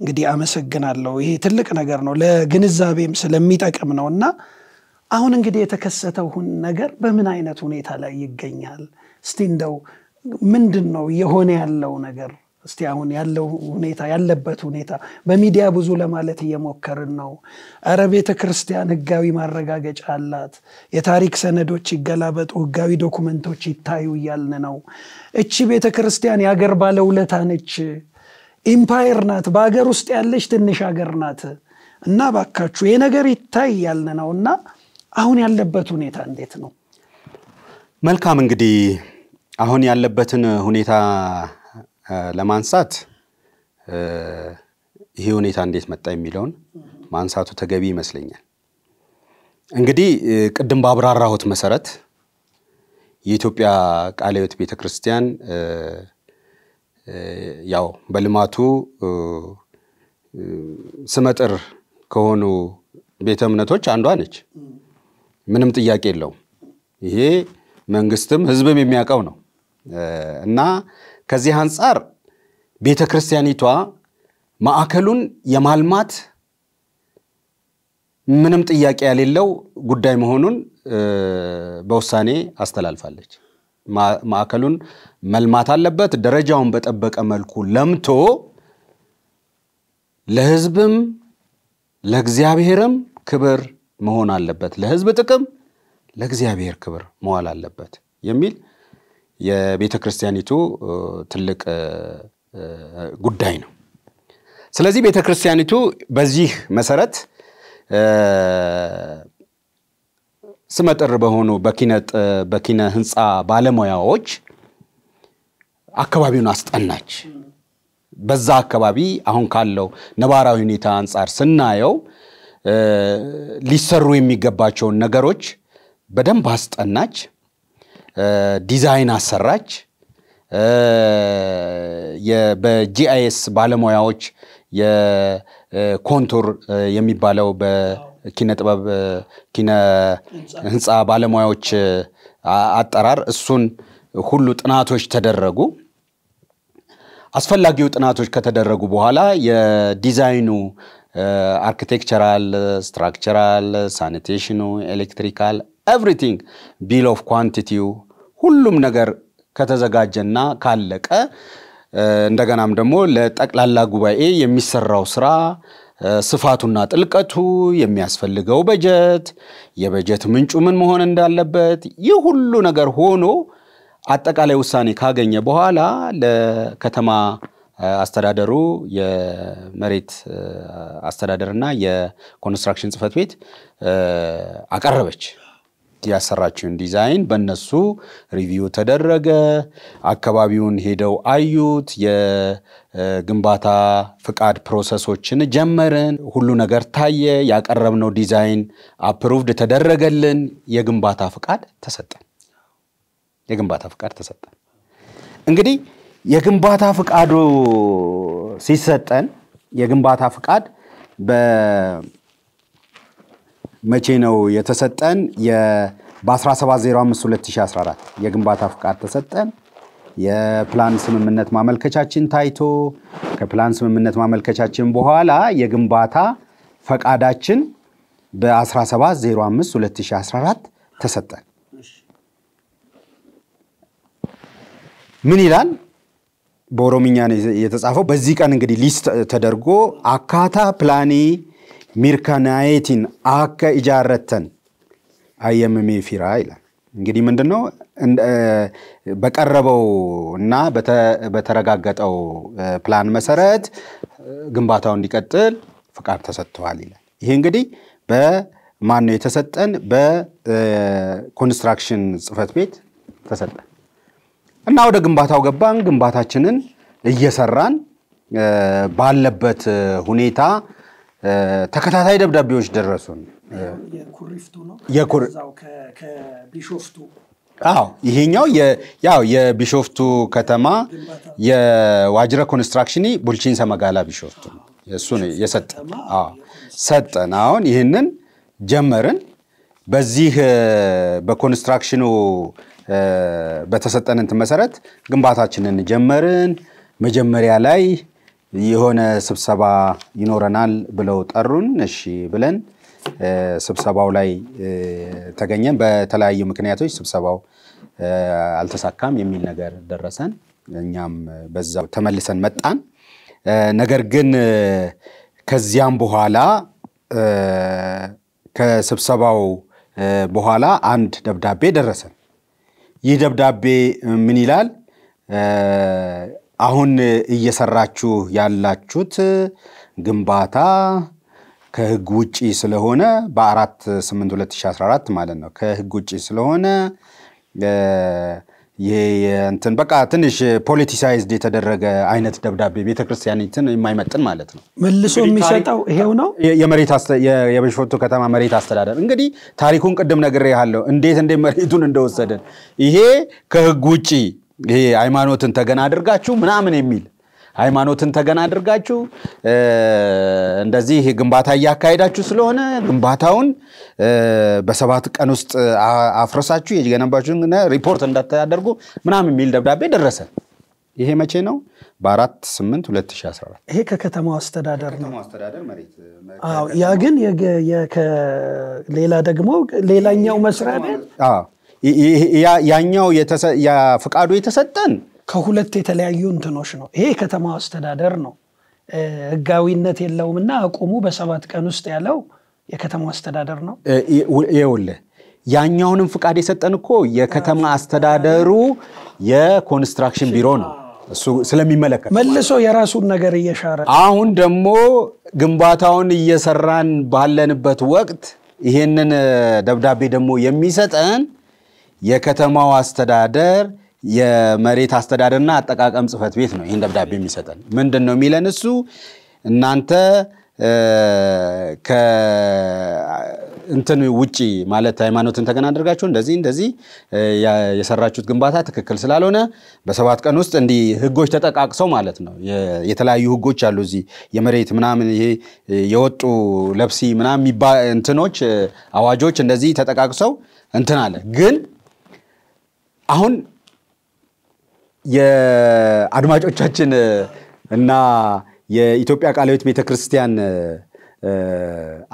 እንግዲህ አመሰግናለሁ። ይሄ ትልቅ ነገር ነው፣ ለግንዛቤም ስለሚጠቅም ነው እና አሁን እንግዲህ የተከሰተው ነገር በምን አይነት ሁኔታ ላይ ይገኛል? እስቲ እንደው ምንድን ነው የሆነ ያለው ነገር? እስቲ አሁን ያለው ሁኔታ ያለበት ሁኔታ በሚዲያ ብዙ ለማለት እየሞከርን ነው። እረ ቤተ ክርስቲያን ማረጋገጫ አላት። የታሪክ ሰነዶች ይገላበጡ፣ ህጋዊ ዶኩመንቶች ይታዩ እያልን ነው። እቺ ቤተ ክርስቲያን የአገር ባለውለታ ነች፣ ኢምፓየር ናት፣ በአገር ውስጥ ያለች ትንሽ አገር ናት እና ባካችሁ ይሄ ነገር ይታይ ያልን ነው እና አሁን ያለበት ሁኔታ እንዴት ነው?
መልካም እንግዲህ አሁን ያለበትን ሁኔታ ለማንሳት ይሄ ሁኔታ እንዴት መጣ የሚለውን ማንሳቱ ተገቢ ይመስለኛል። እንግዲህ ቅድም ባብራራሁት መሰረት የኢትዮጵያ ቃልዮት ቤተክርስቲያን ቤተ ክርስቲያን ያው በልማቱ ስመጥር ከሆኑ ቤተ እምነቶች አንዷ ነች። ምንም ጥያቄ የለውም። ይሄ መንግስትም ህዝብም የሚያውቀው ነው እና ከዚህ አንጻር ቤተ ክርስቲያኒቷ ማዕከሉን የማልማት ምንም ጥያቄ የሌለው ጉዳይ መሆኑን በውሳኔ አስተላልፋለች። ማዕከሉን መልማት አለበት። ደረጃውን በጠበቀ መልኩ ለምቶ ለህዝብም ለእግዚአብሔርም ክብር መሆን አለበት፣ ለህዝብ ጥቅም ለእግዚአብሔር ክብር መዋል አለበት የሚል የቤተ ክርስቲያኒቱ ትልቅ ጉዳይ ነው። ስለዚህ ቤተ ክርስቲያኒቱ በዚህ መሰረት ስመጥር በሆኑ በኪነ ህንፃ ባለሙያዎች አካባቢውን አስጠናች። በዛ አካባቢ አሁን ካለው ነባራዊ ሁኔታ አንጻር ስናየው ሊሰሩ የሚገባቸውን ነገሮች በደንብ አስጠናች፣ ዲዛይን አሰራች። በጂአይኤስ ባለሙያዎች የኮንቱር የሚባለው በኪነ ጥበብ ኪነ ህንፃ ባለሙያዎች አጠራር እሱን ሁሉ ጥናቶች ተደረጉ። አስፈላጊው ጥናቶች ከተደረጉ በኋላ የዲዛይኑ አርክቴክቸራል ስትራክቸራል፣ ሳኒቴሽኑ፣ ኤሌክትሪካል ኤቭሪቲንግ ቢል ኦፍ ኳንቲቲው ሁሉም ነገር ከተዘጋጀና ካለቀ እንደገናም ደግሞ ለጠቅላላ ጉባኤ የሚሰራው ስራ ስፋቱና ጥልቀቱ፣ የሚያስፈልገው በጀት፣ የበጀት ምንጩ ምን መሆን እንዳለበት ይህ ሁሉ ነገር ሆኖ አጠቃላይ ውሳኔ ካገኘ በኋላ ለከተማ አስተዳደሩ የመሬት አስተዳደርና የኮንስትራክሽን ጽህፈት ቤት አቀረበች ያሰራችውን ዲዛይን በእነሱ ሪቪው ተደረገ። አካባቢውን ሄደው አዩት። የግንባታ ፍቃድ ፕሮሰሶችን ጀመርን። ሁሉ ነገር ታየ። ያቀረብነው ዲዛይን አፕሩቭድ ተደረገልን። የግንባታ ፍቃድ ተሰጠ። የግንባታ ፍቃድ ተሰጠ። እንግዲህ የግንባታ ፍቃዱ ሲሰጠን የግንባታ ፍቃድ በመቼ ነው የተሰጠን? በ1705/2014 የግንባታ ፍቃድ ተሰጠን። የፕላን ስምምነት ማመልከቻችን ታይቶ ከፕላን ስምምነት ማመልከቻችን በኋላ የግንባታ ፈቃዳችን በ1705/2014 ተሰጠን። ምን ይላል? በኦሮምኛ የተጻፈው። በዚህ ቀን እንግዲህ ሊስት ተደርጎ አካታ ፕላኒ ሚርከናየቲን አከ ኢጃረተን አየምሜ ፊራ ይላል። እንግዲህ ምንድን ነው በቀረበው እና በተረጋገጠው ፕላን መሰረት ግንባታው እንዲቀጥል ፍቃድ ተሰጥተዋል ይላል። ይሄ እንግዲህ በማን ነው የተሰጠን? በኮንስትራክሽን ጽህፈት ቤት ተሰጠ። እና ወደ ግንባታው ገባን። ግንባታችንን እየሰራን ባለበት ሁኔታ ተከታታይ ደብዳቤዎች ደረሱን። አዎ ይሄኛው ያው የቢሾፍቱ ከተማ የዋጅረ ኮንስትራክሽን ቡልቺን ሰመጋላ ቢሾፍቱ እሱ የሰጠ ሰጠን። አሁን ይህንን ጀመርን። በዚህ በኮንስትራክሽኑ በተሰጠን እንትን መሰረት ግንባታችንን ጀመርን። መጀመሪያ ላይ የሆነ ስብሰባ ይኖረናል ብለው ጠሩን። እሺ ብለን ስብሰባው ላይ ተገኘን። በተለያዩ ምክንያቶች ስብሰባው አልተሳካም የሚል ነገር ደረሰን። እኛም በዛው ተመልሰን መጣን። ነገር ግን ከዚያም በኋላ ከስብሰባው በኋላ አንድ ደብዳቤ ደረሰን። ይህ ደብዳቤ ምን ይላል? አሁን እየሰራችሁ ያላችሁት ግንባታ ከህግ ውጭ ስለሆነ በ 8 2014 ማለት ነው ከህግ ውጭ ስለሆነ እንትን በቃ ትንሽ ፖለቲሳይዝድ የተደረገ አይነት ደብዳቤ ቤተክርስቲያኒትን የማይመጥን ማለት ነው።
መልሶ የሚሰጠው ይሄው ነው።
የቢሾፍቱ ከተማ መሬት አስተዳደር እንግዲህ ታሪኩን ቅድም ነግሬሃለሁ፣ እንዴት እንዴት መሬቱን እንደወሰደን ይሄ ከህግ ውጭ ይሄ ሃይማኖትን ተገን አድርጋችሁ ምናምን የሚል ሃይማኖትን ተገን አድርጋችሁ እንደዚህ ግንባታ እያካሄዳችሁ ስለሆነ ግንባታውን በሰባት ቀን ውስጥ አፍረሳችሁ የገነባችሁ ሪፖርት እንዳታደርጉ ምናምን የሚል ደብዳቤ ደረሰ። ይሄ መቼ ነው? በአራት ስምንት 2014
ይሄ ከከተማው አስተዳደር ነው። ያ ግን ሌላ ደግሞ ሌላኛው መስሪያ ቤት
ያኛው ፍቃዱ የተሰጠን
ከሁለት የተለያዩ እንትኖች ነው። ይሄ ከተማ አስተዳደር ነው ህጋዊነት የለውም እና አቁሙ በሰባት ቀን ውስጥ ያለው የከተማ አስተዳደር ነው።
ይኸውልህ ያኛውንም ፍቃድ የሰጠን እኮ የከተማ አስተዳደሩ የኮንስትራክሽን ቢሮ ነው። እሱ ስለሚመለከት መልሶ የራሱን
ነገር እየሻረ
አሁን ደግሞ ግንባታውን እየሰራን ባለንበት ወቅት ይሄንን ደብዳቤ ደግሞ የሚሰጠን የከተማው አስተዳደር የመሬት አስተዳደርና አጠቃቀም ጽህፈት ቤት ነው ይህን ደብዳቤ የሚሰጠን። ምንድን ነው የሚለን እሱ እናንተ እንትን ውጪ ማለት ሃይማኖትን ተገና አድርጋችሁ እንደዚህ እንደዚህ የሰራችሁት ግንባታ ትክክል ስላልሆነ በሰባት ቀን ውስጥ እንዲህ ህጎች ተጠቃቅሰው ማለት ነው። የተለያዩ ህጎች አሉ እዚህ የመሬት ምናምን ይሄ የወጡ ለብሲ ምናምን እንትኖች አዋጆች እንደዚህ ተጠቃቅሰው እንትን አለ ግን አሁን የአድማጮቻችን እና የኢትዮጵያ ቃለ ሕይወት ቤተክርስቲያን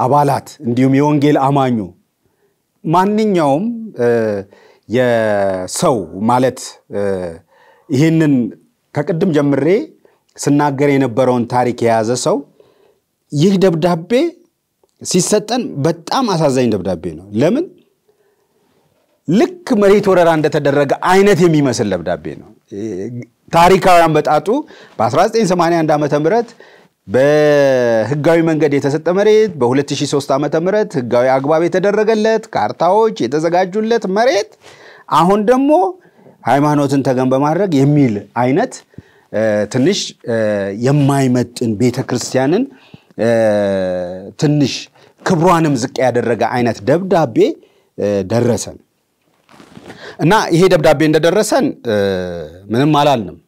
አባላት እንዲሁም የወንጌል አማኙ ማንኛውም የሰው ማለት ይህንን ከቅድም ጀምሬ ስናገር የነበረውን ታሪክ የያዘ ሰው ይህ ደብዳቤ ሲሰጠን በጣም አሳዛኝ ደብዳቤ ነው። ለምን ልክ መሬት ወረራ እንደተደረገ አይነት የሚመስል ደብዳቤ ነው። ታሪካዊ አመጣጡ በ1981 ዓ ም በህጋዊ መንገድ የተሰጠ መሬት በ2003 ዓ ም ህጋዊ አግባብ የተደረገለት ካርታዎች የተዘጋጁለት መሬት አሁን ደግሞ ሃይማኖትን ተገን በማድረግ የሚል አይነት ትንሽ የማይመጥን ቤተ ክርስቲያንን ትንሽ ክብሯንም ዝቅ ያደረገ አይነት ደብዳቤ ደረሰን። እና ይሄ ደብዳቤ እንደደረሰን ምንም አላልንም።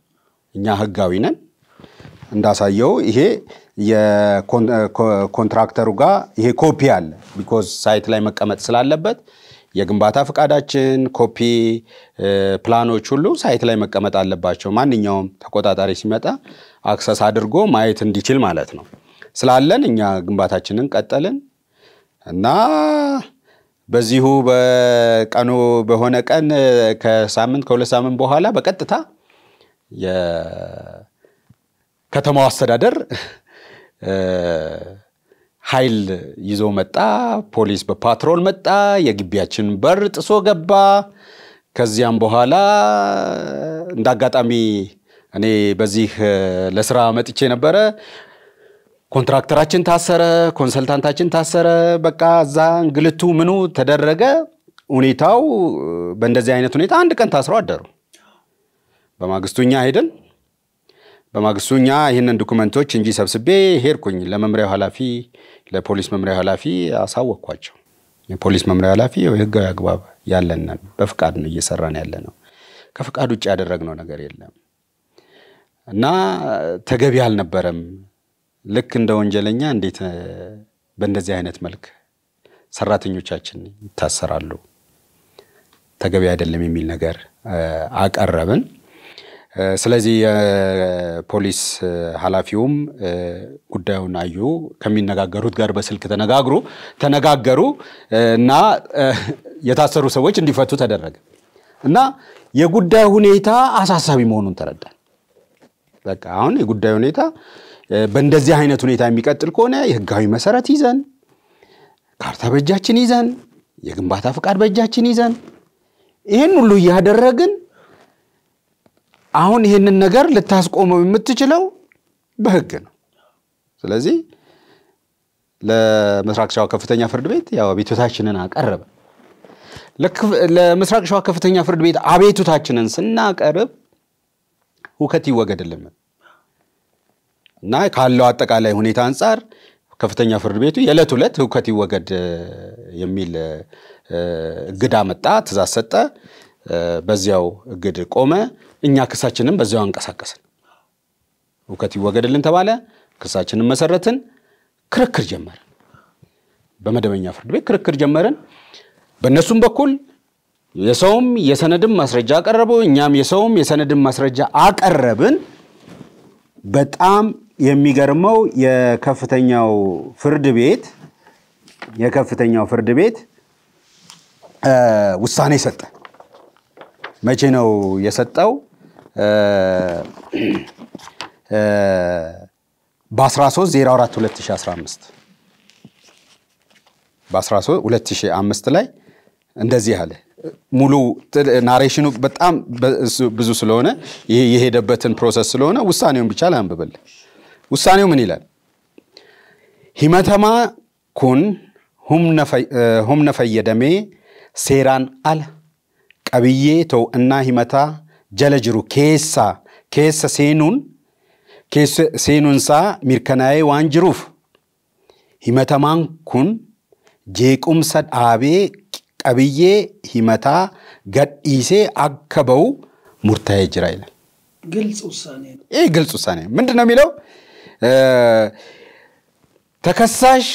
እኛ ህጋዊ ነን። እንዳሳየው ይሄ የኮንትራክተሩ ጋር ይሄ ኮፒ አለ። ቢኮዝ ሳይት ላይ መቀመጥ ስላለበት የግንባታ ፍቃዳችን፣ ኮፒ፣ ፕላኖች ሁሉ ሳይት ላይ መቀመጥ አለባቸው። ማንኛውም ተቆጣጣሪ ሲመጣ አክሰስ አድርጎ ማየት እንዲችል ማለት ነው። ስላለን እኛ ግንባታችንን ቀጠልን እና በዚሁ በቀኑ በሆነ ቀን ከሳምንት ከሁለት ሳምንት በኋላ በቀጥታ የከተማው አስተዳደር ኃይል ይዞ መጣ። ፖሊስ በፓትሮል መጣ። የግቢያችን በር ጥሶ ገባ። ከዚያም በኋላ እንደ አጋጣሚ እኔ በዚህ ለስራ መጥቼ ነበረ። ኮንትራክተራችን ታሰረ፣ ኮንሰልታንታችን ታሰረ፣ በቃ እዛ እንግልቱ ምኑ ተደረገ። ሁኔታው በእንደዚህ አይነት ሁኔታ አንድ ቀን ታስረው አደሩ። በማግስቱ እኛ ሄድን። በማግስቱ እኛ ይህንን ዶኩመንቶች እንጂ ሰብስቤ ሄድኩኝ ለመምሪያው ኃላፊ ለፖሊስ መምሪያው ኃላፊ አሳወቅኳቸው። የፖሊስ መምሪያ ኃላፊ ህጋዊ አግባብ ያለን በፍቃድ ነው እየሰራን ያለ ነው። ከፍቃድ ውጭ ያደረግነው ነገር የለም እና ተገቢ አልነበረም ልክ እንደ ወንጀለኛ እንዴት በእንደዚህ አይነት መልክ ሰራተኞቻችን ይታሰራሉ፣ ተገቢ አይደለም የሚል ነገር አቀረብን። ስለዚህ የፖሊስ ኃላፊውም ጉዳዩን አዩ። ከሚነጋገሩት ጋር በስልክ ተነጋግሩ ተነጋገሩ እና የታሰሩ ሰዎች እንዲፈቱ ተደረገ እና የጉዳዩ ሁኔታ አሳሳቢ መሆኑን ተረዳን። በቃ አሁን የጉዳዩ ሁኔታ በእንደዚህ አይነት ሁኔታ የሚቀጥል ከሆነ የህጋዊ መሰረት ይዘን ካርታ በእጃችን ይዘን የግንባታ ፍቃድ በእጃችን ይዘን ይህን ሁሉ እያደረግን አሁን ይህንን ነገር ልታስቆመው የምትችለው በህግ ነው። ስለዚህ ለምስራቅ ሸዋ ከፍተኛ ፍርድ ቤት ያው አቤቱታችንን አቀረበ። ለምስራቅ ሸዋ ከፍተኛ ፍርድ ቤት አቤቱታችንን ስናቀርብ ሁከት ይወገድልን እና ካለው አጠቃላይ ሁኔታ አንጻር ከፍተኛ ፍርድ ቤቱ የዕለት ዕለት ህውከት ይወገድ የሚል እግድ አመጣ፣ ትእዛዝ ሰጠ። በዚያው እግድ ቆመ። እኛ ክሳችንም በዚያው አንቀሳቀስን። እውከት ይወገድልን ተባለ። ክሳችንን መሰረትን። ክርክር ጀመርን። በመደበኛ ፍርድ ቤት ክርክር ጀመርን። በእነሱም በኩል የሰውም የሰነድም ማስረጃ አቀረቡ። እኛም የሰውም የሰነድም ማስረጃ አቀረብን። በጣም የሚገርመው የከፍተኛው ፍርድ ቤት የከፍተኛው ፍርድ ቤት ውሳኔ ሰጠ። መቼ ነው የሰጠው? በ1304 2015 ላይ እንደዚህ አለ። ሙሉ ናሬሽኑ በጣም ብዙ ስለሆነ የሄደበትን ፕሮሰስ ስለሆነ ውሳኔውን ብቻ ላንብብልህ። ውሳኔው ምን ይላል? ሂመተማ ኩን ሁምነ ፈየደሜ ሴራን አለ ቀብዬ ቶ እና ሂመታ ጀለጅሩ ኬሳ ኬሰ ሴኑን ሴኑንሳ ሚርከናዬ ዋን ጅሩፍ ሂመተማን ኩን ጄቁምሰ ዳቤ ቀብዬ ሂመታ ገዲሴ አከበው ሙርታዬ ጅራ ይላል። ይህ ግልጽ ውሳኔ ምንድን የሚለው ተከሳሽ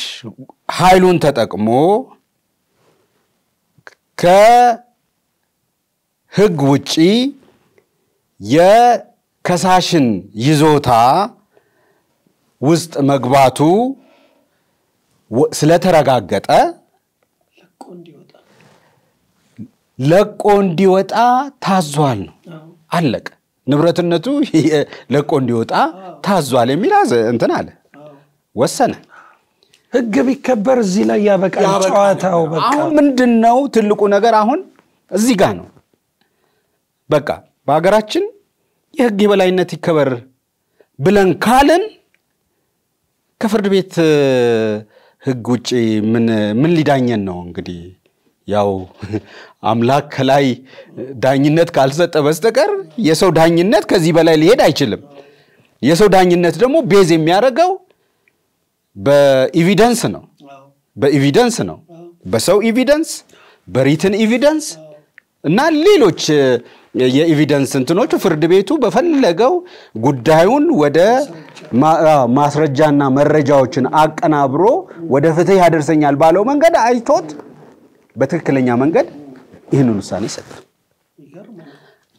ኃይሉን ተጠቅሞ ከህግ ውጪ የከሳሽን ይዞታ ውስጥ መግባቱ ስለተረጋገጠ ለቆ እንዲወጣ ታዟል ነው። አለቀ። ንብረትነቱ ለቆ እንዲወጣ ታዟል የሚል እንትን አለ ወሰነ። ህግ ቢከበር እዚህ ላይ ያበቃል ጨዋታው። አሁን ምንድን ነው ትልቁ ነገር? አሁን እዚህ ጋር ነው። በቃ በሀገራችን የህግ የበላይነት ይከበር ብለን ካልን ከፍርድ ቤት ህግ ውጭ ምን ሊዳኘን ነው እንግዲህ ያው አምላክ ከላይ ዳኝነት ካልሰጠ በስተቀር የሰው ዳኝነት ከዚህ በላይ ሊሄድ አይችልም። የሰው ዳኝነት ደግሞ ቤዝ የሚያደርገው በኢቪደንስ ነው። በኢቪደንስ ነው። በሰው ኢቪደንስ፣ በሪትን ኢቪደንስ እና ሌሎች የኤቪደንስ እንትኖቹ ፍርድ ቤቱ በፈለገው ጉዳዩን ወደ ማስረጃና መረጃዎችን አቀናብሮ ወደ ፍትህ ያደርሰኛል ባለው መንገድ አይቶት በትክክለኛ መንገድ ይህንን ውሳኔ ሰጠ።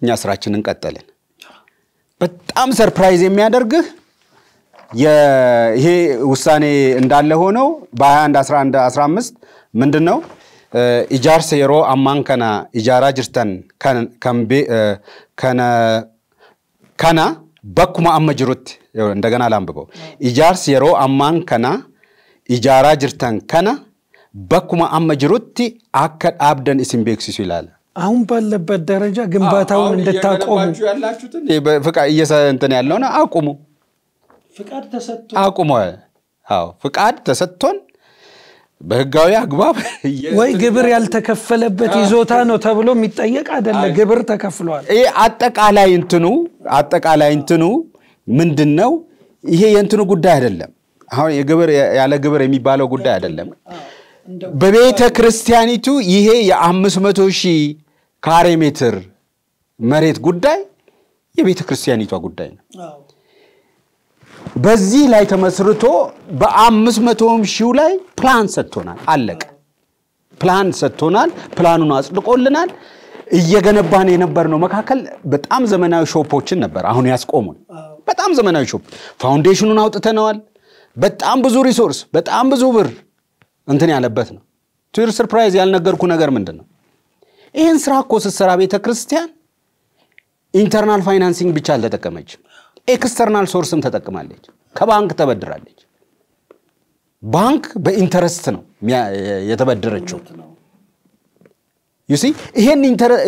እኛ ስራችንን ቀጠልን። በጣም ሰርፕራይዝ የሚያደርግህ ይሄ ውሳኔ እንዳለ ሆነው በ21 15 ምንድን ነው ኢጃርሰ የሮ አማን ኢጃራ ጅርተን ከና በኩማ አመ እንደገና ላንብበው ኢጃርስ የሮ አማንከና ኢጃራ ጅርተን ከና bakkuma amma jirutti akka dhaabdan isin beeksisu ilaala. አሁን ባለበት ደረጃ ግንባታውን እንድታቆሙ ያላችሁትን ያለውን አቁሙ። አቁሙ። ፍቃድ ተሰጥቶን በህጋዊ አግባብ ወይ ግብር ያልተከፈለበት ይዞታ ነው ተብሎ የሚጠየቅ አይደለ። ግብር ተከፍሏል። ይህ አጠቃላይ እንትኑ አጠቃላይ እንትኑ ምንድን ነው? ይሄ የእንትኑ ጉዳይ አይደለም። አሁን ያለ ግብር የሚባለው ጉዳይ አይደለም። በቤተ ክርስቲያኒቱ ይሄ የአምስት መቶ ሺህ ካሬ ሜትር መሬት ጉዳይ የቤተ ክርስቲያኒቷ ጉዳይ ነው። በዚህ ላይ ተመስርቶ በአምስት መቶም ሺው ላይ ፕላን ሰጥቶናል። አለቀ። ፕላን ሰጥቶናል። ፕላኑን አጽድቆልናል። እየገነባን የነበርነው መካከል በጣም ዘመናዊ ሾፖችን ነበር አሁን ያስቆሙን። በጣም ዘመናዊ ሾፕ ፋውንዴሽኑን አውጥተነዋል። በጣም ብዙ ሪሶርስ፣ በጣም ብዙ ብር እንትን ያለበት ነው። ቱር ሰርፕራይዝ ያልነገርኩ ነገር ምንድን ነው? ይህን ስራ እኮ ስትሰራ ቤተ ክርስቲያን ኢንተርናል ፋይናንሲንግ ብቻ አልተጠቀመችም፣ ኤክስተርናል ሶርስም ተጠቅማለች። ከባንክ ተበድራለች። ባንክ በኢንተረስት ነው የተበደረችው። ዩሲ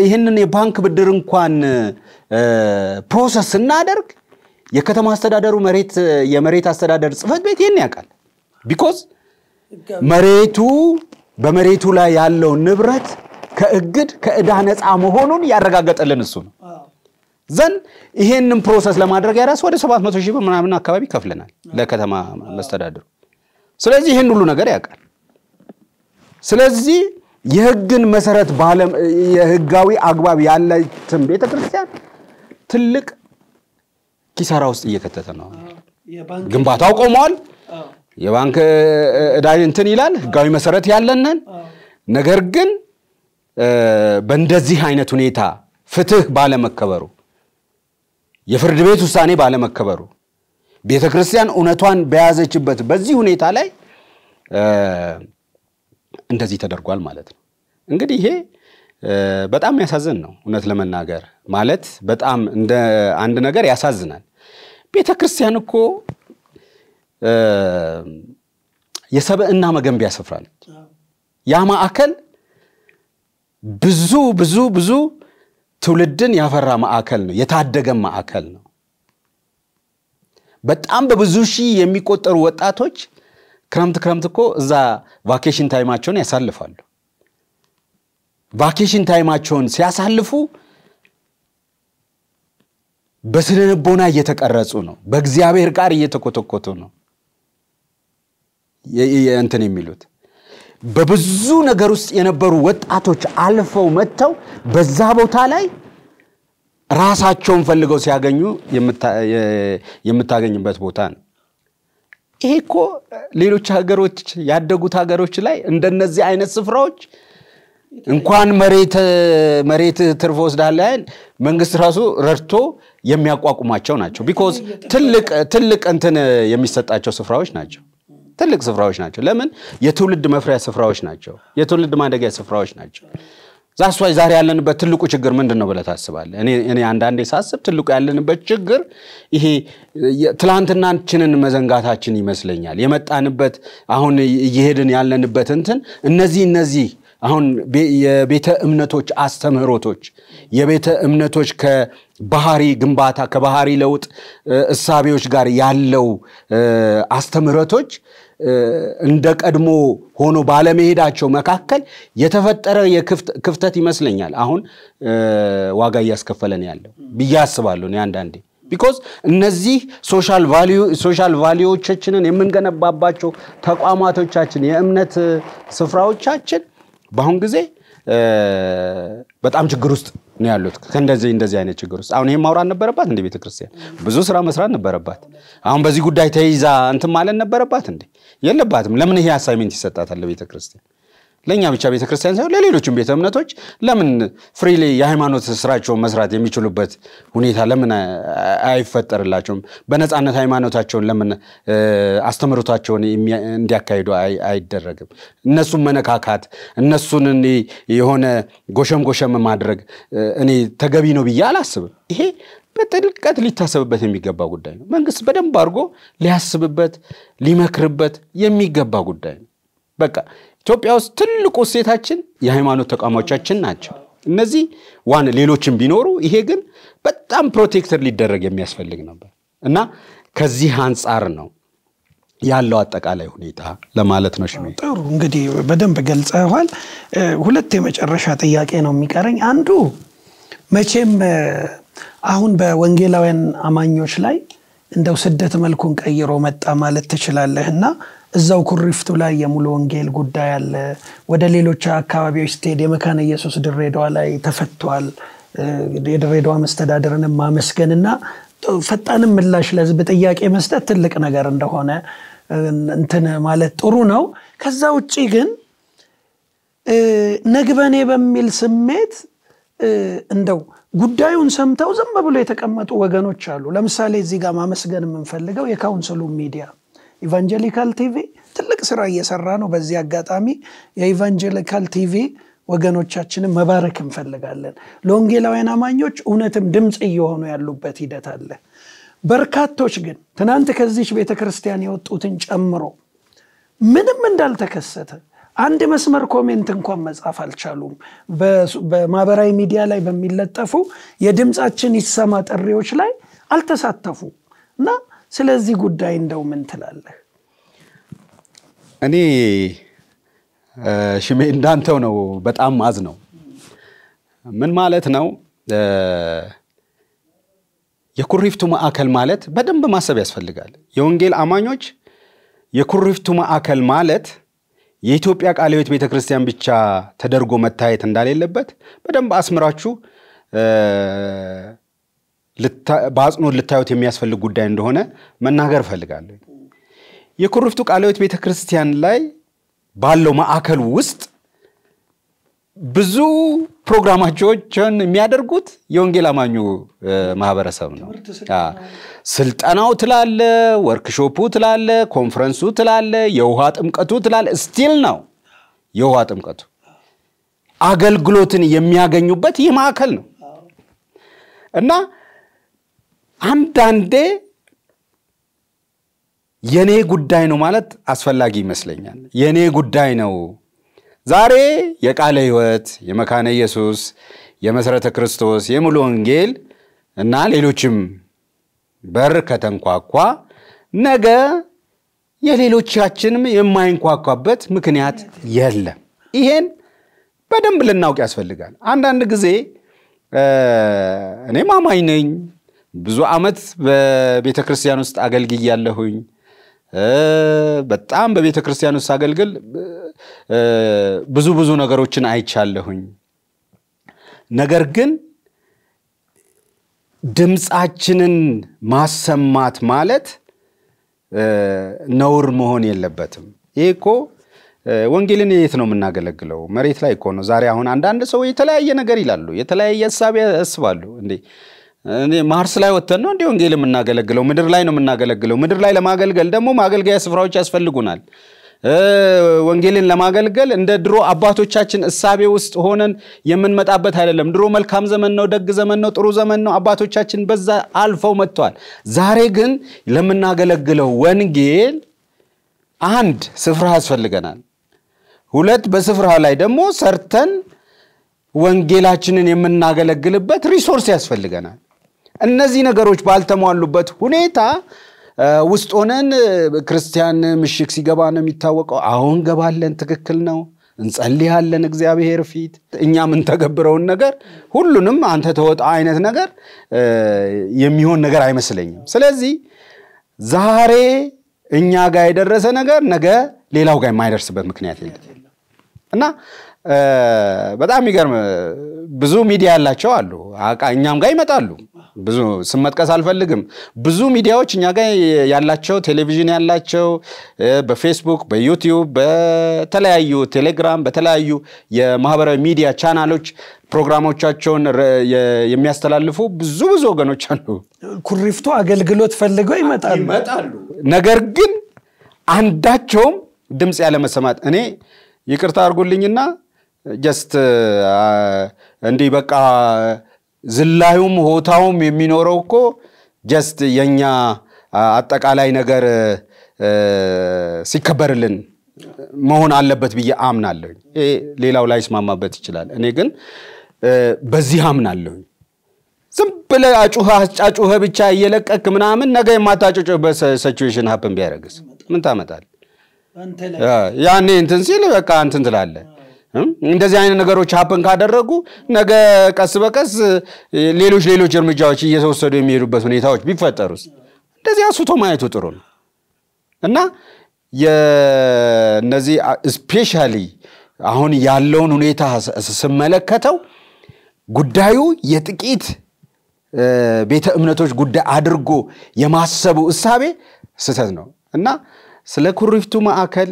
ይህንን የባንክ ብድር እንኳን ፕሮሰስ ስናደርግ የከተማ አስተዳደሩ መሬት የመሬት አስተዳደር ጽህፈት ቤት ይህን ያውቃል ቢኮዝ መሬቱ በመሬቱ ላይ ያለው ንብረት ከእግድ ከእዳ ነፃ መሆኑን ያረጋገጠልን እሱ ነው። ዘንድ ይሄንን ፕሮሰስ ለማድረግ ያራስ ወደ 700 ሺህ ብር ምናምን አካባቢ ከፍለናል ለከተማ መስተዳድሩ። ስለዚህ ይህን ሁሉ ነገር ያውቃል። ስለዚህ የህግን መሰረት የህጋዊ አግባብ ያላትን ቤተክርስቲያን ትልቅ ኪሳራ ውስጥ እየከተተ ነው።
ግንባታው ቆሟል።
የባንክ ዕዳ እንትን ይላል፣ ህጋዊ መሰረት ያለንን ነገር ግን በእንደዚህ አይነት ሁኔታ ፍትህ ባለመከበሩ፣ የፍርድ ቤት ውሳኔ ባለመከበሩ፣ ቤተ ክርስቲያን እውነቷን በያዘችበት በዚህ ሁኔታ ላይ እንደዚህ ተደርጓል ማለት ነው። እንግዲህ ይሄ በጣም ያሳዝን ነው። እውነት ለመናገር ማለት በጣም እንደ አንድ ነገር ያሳዝናል። ቤተ ክርስቲያን እኮ የሰብዕና መገንቢያ ስፍራ ነች። ያ ማዕከል ብዙ ብዙ ብዙ ትውልድን ያፈራ ማዕከል ነው። የታደገ ማዕከል ነው። በጣም በብዙ ሺህ የሚቆጠሩ ወጣቶች ክረምት ክረምት እኮ እዛ ቫኬሽን ታይማቸውን ያሳልፋሉ። ቫኬሽን ታይማቸውን ሲያሳልፉ በስነ ልቦና እየተቀረጹ ነው። በእግዚአብሔር ጋር እየተኮተኮቱ ነው። እንትን የሚሉት በብዙ ነገር ውስጥ የነበሩ ወጣቶች አልፈው መጥተው በዛ ቦታ ላይ ራሳቸውን ፈልገው ሲያገኙ የምታገኝበት ቦታ ነው። ይሄ እኮ ሌሎች ሀገሮች ያደጉት ሀገሮች ላይ እንደነዚህ አይነት ስፍራዎች እንኳን መሬት ትርፎ ትርፍ ወስዳለ መንግስት ራሱ ረድቶ የሚያቋቁማቸው ናቸው። ቢኮዝ ትልቅ እንትን የሚሰጣቸው ስፍራዎች ናቸው። ትልቅ ስፍራዎች ናቸው። ለምን የትውልድ መፍሪያ ስፍራዎች ናቸው። የትውልድ ማደጊያ ስፍራዎች ናቸው። ዛሷ ዛሬ ያለንበት ትልቁ ችግር ምንድን ነው ብለህ ታስባለህ? እኔ አንዳንዴ ሳስብ ትልቁ ያለንበት ችግር ይሄ ትላንትናችንን መዘንጋታችን ይመስለኛል። የመጣንበት አሁን እየሄድን ያለንበት እንትን እነዚህ እነዚህ አሁን የቤተ እምነቶች አስተምህሮቶች የቤተ እምነቶች ከባህሪ ግንባታ ከባህሪ ለውጥ እሳቤዎች ጋር ያለው አስተምህረቶች እንደ ቀድሞ ሆኖ ባለመሄዳቸው መካከል የተፈጠረ ክፍተት ይመስለኛል አሁን ዋጋ እያስከፈለን ያለው ብዬ አስባለሁ እኔ አንዳንዴ ቢኮዝ እነዚህ ሶሻል ቫሊዎቻችንን የምንገነባባቸው ተቋማቶቻችን የእምነት ስፍራዎቻችን በአሁን ጊዜ በጣም ችግር ውስጥ ነው ያሉት ከእንደዚህ እንደዚህ አይነት ችግር ውስጥ አሁን ይህም ማውራት ነበረባት እንደ ቤተክርስቲያን ብዙ ስራ መስራት ነበረባት አሁን በዚህ ጉዳይ ተይዛ እንትን ማለት ነበረባት እንዴ የለባትም። ለምን ይሄ አሳይሜንት ይሰጣታል ለቤተ ክርስቲያን? ለእኛ ብቻ ቤተክርስቲያን ሳይሆን ለሌሎችም ቤተ እምነቶች ለምን ፍሪሊ የሃይማኖት ስራቸውን መስራት የሚችሉበት ሁኔታ ለምን አይፈጠርላቸውም? በነፃነት ሃይማኖታቸውን ለምን አስተምሮታቸውን እንዲያካሂዱ አይደረግም? እነሱን መነካካት፣ እነሱን የሆነ ጎሸም ጎሸም ማድረግ እኔ ተገቢ ነው ብዬ አላስብም። ይሄ በጥልቀት ሊታሰብበት የሚገባ ጉዳይ ነው። መንግስት በደንብ አድርጎ ሊያስብበት ሊመክርበት የሚገባ ጉዳይ ነው። በቃ ኢትዮጵያ ውስጥ ትልቁ እሴታችን የሃይማኖት ተቋሞቻችን ናቸው። እነዚህ ዋን ሌሎችም ቢኖሩ ይሄ ግን በጣም ፕሮቴክተር ሊደረግ የሚያስፈልግ ነበር እና ከዚህ አንጻር ነው ያለው አጠቃላይ ሁኔታ ለማለት ነው። ሽሜ
ጥሩ እንግዲህ በደንብ ገልጸዋል። ሁለት የመጨረሻ ጥያቄ ነው የሚቀረኝ። አንዱ መቼም አሁን በወንጌላውያን አማኞች ላይ እንደው ስደት መልኩን ቀይሮ መጣ ማለት ትችላለህ እና እዛው ኩሪፍቱ ላይ የሙሉ ወንጌል ጉዳይ አለ። ወደ ሌሎች አካባቢዎች ስትሄድ የመካነ ኢየሱስ ድሬዳዋ ላይ ተፈቷል። የድሬዳዋ መስተዳደርን ማመስገንና ፈጣንም ምላሽ ለህዝብ ጥያቄ መስጠት ትልቅ ነገር እንደሆነ እንትን ማለት ጥሩ ነው። ከዛ ውጭ ግን ነግበኔ በሚል ስሜት እንደው ጉዳዩን ሰምተው ዝም ብሎ የተቀመጡ ወገኖች አሉ። ለምሳሌ እዚህ ጋር ማመስገን የምንፈልገው የካውንስሉ ሚዲያ ኢቫንጀሊካል ቲቪ ትልቅ ስራ እየሰራ ነው። በዚህ አጋጣሚ የኢቫንጀሊካል ቲቪ ወገኖቻችንን መባረክ እንፈልጋለን። ለወንጌላውያን አማኞች እውነትም ድምፅ እየሆኑ ያሉበት ሂደት አለ። በርካቶች ግን ትናንት ከዚች ቤተ ክርስቲያን የወጡትን ጨምሮ ምንም እንዳልተከሰተ አንድ መስመር ኮሜንት እንኳን መጻፍ አልቻሉም። በማህበራዊ ሚዲያ ላይ በሚለጠፉ የድምፃችን ይሰማ ጥሪዎች ላይ አልተሳተፉ እና ስለዚህ ጉዳይ እንደው ምን ትላለህ?
እኔ ሽሜ እንዳንተው ነው። በጣም ማዝ ነው። ምን ማለት ነው? የኩሪፍቱ ማዕከል ማለት በደንብ ማሰብ ያስፈልጋል። የወንጌል አማኞች የኩሪፍቱ ማዕከል ማለት የኢትዮጵያ ቃለ ሕይወት ቤተ ክርስቲያን ብቻ ተደርጎ መታየት እንዳሌለበት በደንብ አስምራችሁ በአጽንኦት ልታዩት የሚያስፈልግ ጉዳይ እንደሆነ መናገር እፈልጋለሁ። የኩርፍቱ ቃለ ሕይወት ቤተ ክርስቲያን ላይ ባለው ማዕከል ውስጥ ብዙ ፕሮግራማቸውን የሚያደርጉት የወንጌል አማኙ ማህበረሰብ ነው። ስልጠናው ትላለ፣ ወርክሾፑ ትላለ፣ ኮንፈረንሱ ትላለ፣ የውሃ ጥምቀቱ ትላለ። ስቲል ነው የውሃ ጥምቀቱ አገልግሎትን የሚያገኙበት ይህ ማዕከል ነው እና አንዳንዴ የኔ ጉዳይ ነው ማለት አስፈላጊ ይመስለኛል። የኔ ጉዳይ ነው። ዛሬ የቃለ ሕይወት፣ የመካነ ኢየሱስ፣ የመሠረተ ክርስቶስ፣ የሙሉ ወንጌል እና ሌሎችም በር ከተንኳኳ ነገ የሌሎቻችንም የማይንኳኳበት ምክንያት የለም። ይሄን በደንብ ልናውቅ ያስፈልጋል። አንዳንድ ጊዜ እኔ ማማኝ ነኝ ብዙ ዓመት በቤተ ክርስቲያን ውስጥ ያለሁኝ በጣም በቤተ ክርስቲያን ውስጥ አገልግል ብዙ ብዙ ነገሮችን አይቻለሁኝ። ነገር ግን ድምፃችንን ማሰማት ማለት ነውር መሆን የለበትም። ይህ እኮ ወንጌልን የት ነው የምናገለግለው? መሬት ላይ እኮ ነው። ዛሬ አሁን አንዳንድ ሰው የተለያየ ነገር ይላሉ፣ የተለያየ ሀሳብ ያስባሉ። እንዴ ማርስ ላይ ወተን ነው እንዲህ ወንጌል የምናገለግለው? ምድር ላይ ነው የምናገለግለው። ምድር ላይ ለማገልገል ደግሞ ማገልገያ ስፍራዎች ያስፈልጉናል። ወንጌልን ለማገልገል እንደ ድሮ አባቶቻችን እሳቤ ውስጥ ሆነን የምንመጣበት አይደለም። ድሮ መልካም ዘመን ነው፣ ደግ ዘመን ነው፣ ጥሩ ዘመን ነው። አባቶቻችን በዛ አልፈው መጥተዋል። ዛሬ ግን ለምናገለግለው ወንጌል አንድ ስፍራ ያስፈልገናል። ሁለት በስፍራ ላይ ደግሞ ሰርተን ወንጌላችንን የምናገለግልበት ሪሶርስ ያስፈልገናል። እነዚህ ነገሮች ባልተሟሉበት ሁኔታ ውስጥ ሆነን ክርስቲያን ምሽግ ሲገባ ነው የሚታወቀው። አሁን ገባለን፣ ትክክል ነው፣ እንጸልያለን እግዚአብሔር ፊት እኛ የምንተገብረውን ነገር ሁሉንም አንተ ተወጣ አይነት ነገር የሚሆን ነገር አይመስለኝም። ስለዚህ ዛሬ እኛ ጋር የደረሰ ነገር ነገ ሌላው ጋር የማይደርስበት ምክንያት የለም እና በጣም የሚገርም ብዙ ሚዲያ ያላቸው አሉ፣ እኛም ጋር ይመጣሉ ብዙ ስም መጥቀስ አልፈልግም። ብዙ ሚዲያዎች እኛ ጋር ያላቸው ቴሌቪዥን ያላቸው በፌስቡክ፣ በዩቲዩብ፣ በተለያዩ ቴሌግራም፣ በተለያዩ የማህበራዊ ሚዲያ ቻናሎች ፕሮግራሞቻቸውን የሚያስተላልፉ ብዙ ብዙ ወገኖች አሉ። ኩሪፍቱ አገልግሎት ፈልገው ይመጣሉ ይመጣሉ። ነገር ግን አንዳቸውም ድምፅ ያለመሰማት እኔ ይቅርታ አድርጉልኝና ጀስት እንዲህ በቃ ዝላዩም ሆታውም የሚኖረው እኮ ጀስት የኛ አጠቃላይ ነገር ሲከበርልን መሆን አለበት ብዬ አምናለሁኝ። ይሄ ሌላው ላይ ስማማበት ይችላል። እኔ ግን በዚህ አምናለሁኝ። ዝም ብለ አጩኸ ብቻ እየለቀክ ምናምን ነገ የማታጮጭበት ሰቹዌሽን ሀፕን ቢያደርግስ ምን ታመጣል? ያኔ እንትን ሲል በቃ እንትን ትላለህ። እንደዚህ አይነት ነገሮች ሀፕን ካደረጉ ነገ ቀስ በቀስ ሌሎች ሌሎች እርምጃዎች እየተወሰዱ የሚሄዱበት ሁኔታዎች ቢፈጠሩስ እንደዚህ አስቶ ማየቱ ጥሩ ነው እና እነዚህ ስፔሻሊ አሁን ያለውን ሁኔታ ስመለከተው ጉዳዩ የጥቂት ቤተ እምነቶች ጉዳይ አድርጎ የማሰቡ እሳቤ ስህተት ነው እና ስለ ኩሪፍቱ ማዕከል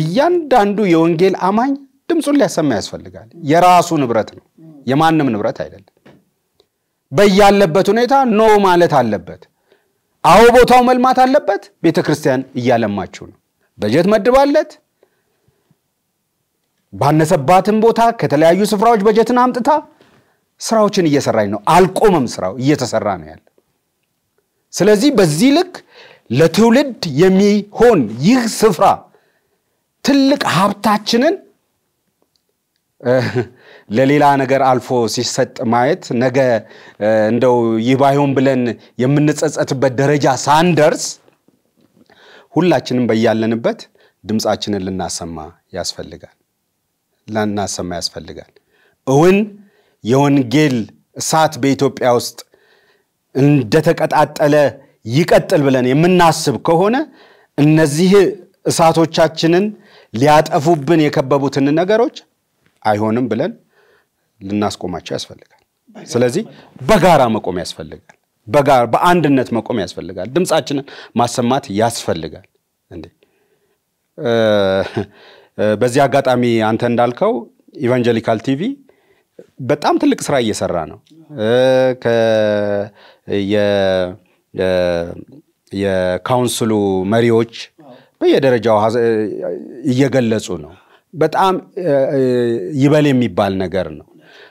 እያንዳንዱ የወንጌል አማኝ ድምፁን ሊያሰማ ያስፈልጋል። የራሱ ንብረት ነው፣ የማንም ንብረት አይደለም። በያለበት ሁኔታ ኖ ማለት አለበት። አዎ ቦታው መልማት አለበት። ቤተ ክርስቲያን እያለማችው ነው። በጀት መድባለት ባነሰባትም ቦታ ከተለያዩ ስፍራዎች በጀትን አምጥታ ስራዎችን እየሰራች ነው። አልቆመም፣ ስራው እየተሰራ ነው ያለ። ስለዚህ በዚህ ልክ ለትውልድ የሚሆን ይህ ስፍራ ትልቅ ሀብታችንን ለሌላ ነገር አልፎ ሲሰጥ ማየት ነገ እንደው ይህ ባይሆን ብለን የምንጸጸትበት ደረጃ ሳንደርስ ሁላችንም በያለንበት ድምፃችንን ልናሰማ ያስፈልጋል ልናሰማ ያስፈልጋል። እውን የወንጌል እሳት በኢትዮጵያ ውስጥ እንደተቀጣጠለ ይቀጥል ብለን የምናስብ ከሆነ እነዚህ እሳቶቻችንን ሊያጠፉብን የከበቡትን ነገሮች አይሆንም ብለን ልናስቆማቸው ያስፈልጋል። ስለዚህ በጋራ መቆም ያስፈልጋል። በጋራ በአንድነት መቆም ያስፈልጋል። ድምፃችንን ማሰማት ያስፈልጋል። እንዴ በዚህ አጋጣሚ አንተ እንዳልከው ኢቫንጀሊካል ቲቪ በጣም ትልቅ ስራ እየሰራ ነው። የካውንስሉ መሪዎች በየደረጃው እየገለጹ ነው። በጣም ይበል የሚባል ነገር ነው።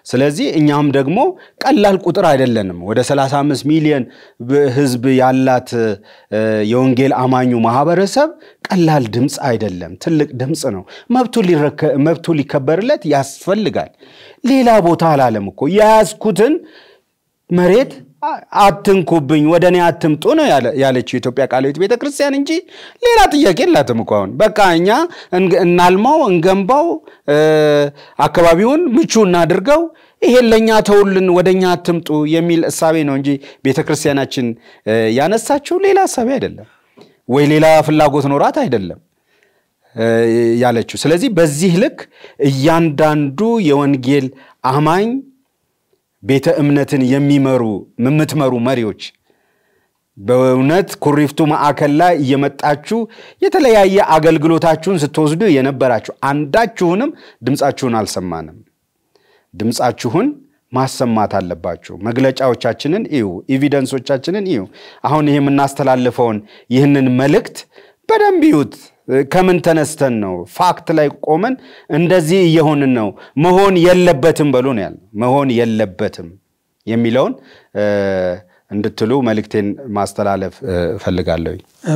ስለዚህ እኛም ደግሞ ቀላል ቁጥር አይደለንም። ወደ 35 ሚሊዮን ህዝብ ያላት የወንጌል አማኙ ማህበረሰብ ቀላል ድምፅ አይደለም፣ ትልቅ ድምፅ ነው። መብቱ ሊከበርለት ያስፈልጋል። ሌላ ቦታ አላለም እኮ የያዝኩትን መሬት አትንኩብኝ፣ ወደ እኔ አትምጡ ነው ያለችው የኢትዮጵያ ቃላዊት ቤተ ክርስቲያን እንጂ ሌላ ጥያቄ የላትም እኮ አሁን። በቃ እኛ እናልማው፣ እንገንባው፣ አካባቢውን ምቹ እናድርገው፣ ይሄን ለእኛ ተውልን፣ ወደ እኛ አትምጡ የሚል እሳቤ ነው እንጂ ቤተ ክርስቲያናችን ያነሳችው ሌላ እሳቤ አይደለም፣ ወይ ሌላ ፍላጎት ኖራት አይደለም ያለችው። ስለዚህ በዚህ ልክ እያንዳንዱ የወንጌል አማኝ ቤተ እምነትን የሚመሩ የምትመሩ መሪዎች በእውነት ኩሪፍቱ ማዕከል ላይ እየመጣችሁ የተለያየ አገልግሎታችሁን ስትወስዱ የነበራችሁ አንዳችሁንም ድምፃችሁን አልሰማንም። ድምፃችሁን ማሰማት አለባችሁ። መግለጫዎቻችንን እዩ፣ ኤቪደንሶቻችንን እዩ። አሁን ይህ የምናስተላልፈውን ይህንን መልእክት በደንብ ይዩት። ከምን ተነስተን ነው? ፋክት ላይ ቆመን እንደዚህ እየሆንን ነው። መሆን የለበትም በሉ ነው መሆን የለበትም የሚለውን እንድትሉ መልእክቴን ማስተላለፍ እፈልጋለሁ።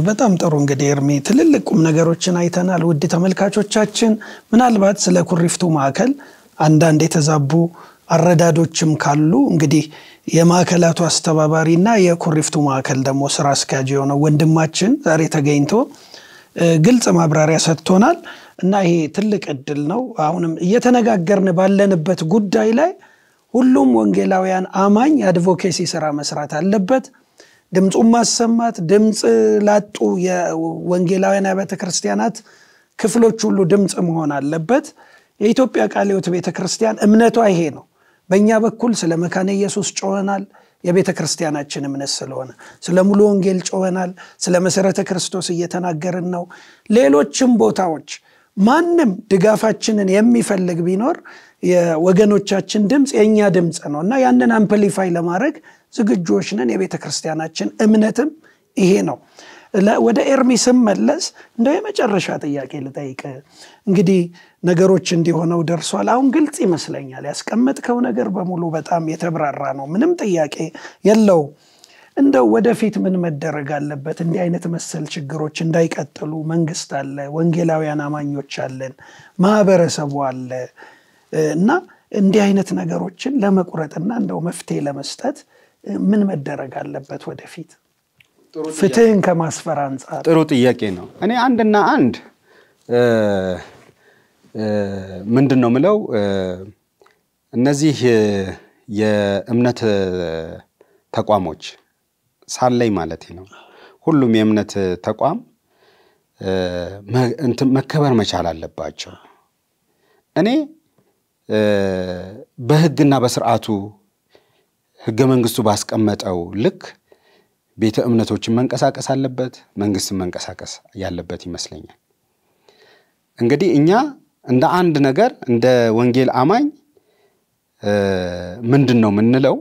በጣም ጥሩ እንግዲህ እርሜ ትልልቅ ቁም ነገሮችን አይተናል። ውድ ተመልካቾቻችን ምናልባት ስለ ኩሪፍቱ ማዕከል አንዳንድ የተዛቡ አረዳዶችም ካሉ እንግዲህ የማዕከላቱ አስተባባሪና የኩሪፍቱ ማዕከል ደግሞ ስራ አስኪያጅ የሆነው ወንድማችን ዛሬ ተገኝቶ ግልጽ ማብራሪያ ሰጥቶናል እና ይሄ ትልቅ እድል ነው። አሁንም እየተነጋገርን ባለንበት ጉዳይ ላይ ሁሉም ወንጌላውያን አማኝ የአድቮኬሲ ስራ መስራት አለበት። ድምፁን ማሰማት፣ ድምፅ ላጡ የወንጌላውያን አብያተ ክርስቲያናት ክፍሎች ሁሉ ድምፅ መሆን አለበት። የኢትዮጵያ ቃለ ሕይወት ቤተ ክርስቲያን እምነቷ ይሄ ነው። በእኛ በኩል ስለ መካነ ኢየሱስ ጮኸናል። የቤተ ክርስቲያናችን እምነት ስለሆነ ስለ ሙሉ ወንጌል ጮኸናል። ስለ መሰረተ ክርስቶስ እየተናገርን ነው። ሌሎችም ቦታዎች ማንም ድጋፋችንን የሚፈልግ ቢኖር የወገኖቻችን ድምፅ የእኛ ድምፅ ነው እና ያንን አምፕሊፋይ ለማድረግ ዝግጆች ነን። የቤተ ክርስቲያናችን እምነትም ይሄ ነው። ወደ ኤርሚ ስመለስ እንደው የመጨረሻ ጥያቄ ልጠይቅ። እንግዲህ ነገሮች እንዲሆነው ደርሷል። አሁን ግልጽ ይመስለኛል። ያስቀመጥከው ነገር በሙሉ በጣም የተብራራ ነው። ምንም ጥያቄ የለው። እንደው ወደፊት ምን መደረግ አለበት? እንዲህ አይነት መሰል ችግሮች እንዳይቀጥሉ መንግስት አለ፣ ወንጌላውያን አማኞች አለን፣ ማህበረሰቡ አለ እና እንዲህ አይነት ነገሮችን ለመቁረጥና እንደው መፍትሄ ለመስጠት ምን መደረግ አለበት ወደፊት? ፍትህን ከማስፈር አንጻር ጥሩ ጥያቄ ነው። እኔ አንድና አንድ
ምንድን ነው ምለው እነዚህ የእምነት ተቋሞች ሳለይ ማለት ነው ሁሉም የእምነት ተቋም መከበር መቻል አለባቸው። እኔ በህግና በስርዓቱ ህገ መንግስቱ ባስቀመጠው ልክ ቤተ እምነቶችን መንቀሳቀስ አለበት፣ መንግስትን መንቀሳቀስ ያለበት ይመስለኛል። እንግዲህ እኛ እንደ አንድ ነገር እንደ ወንጌል አማኝ ምንድን ነው የምንለው?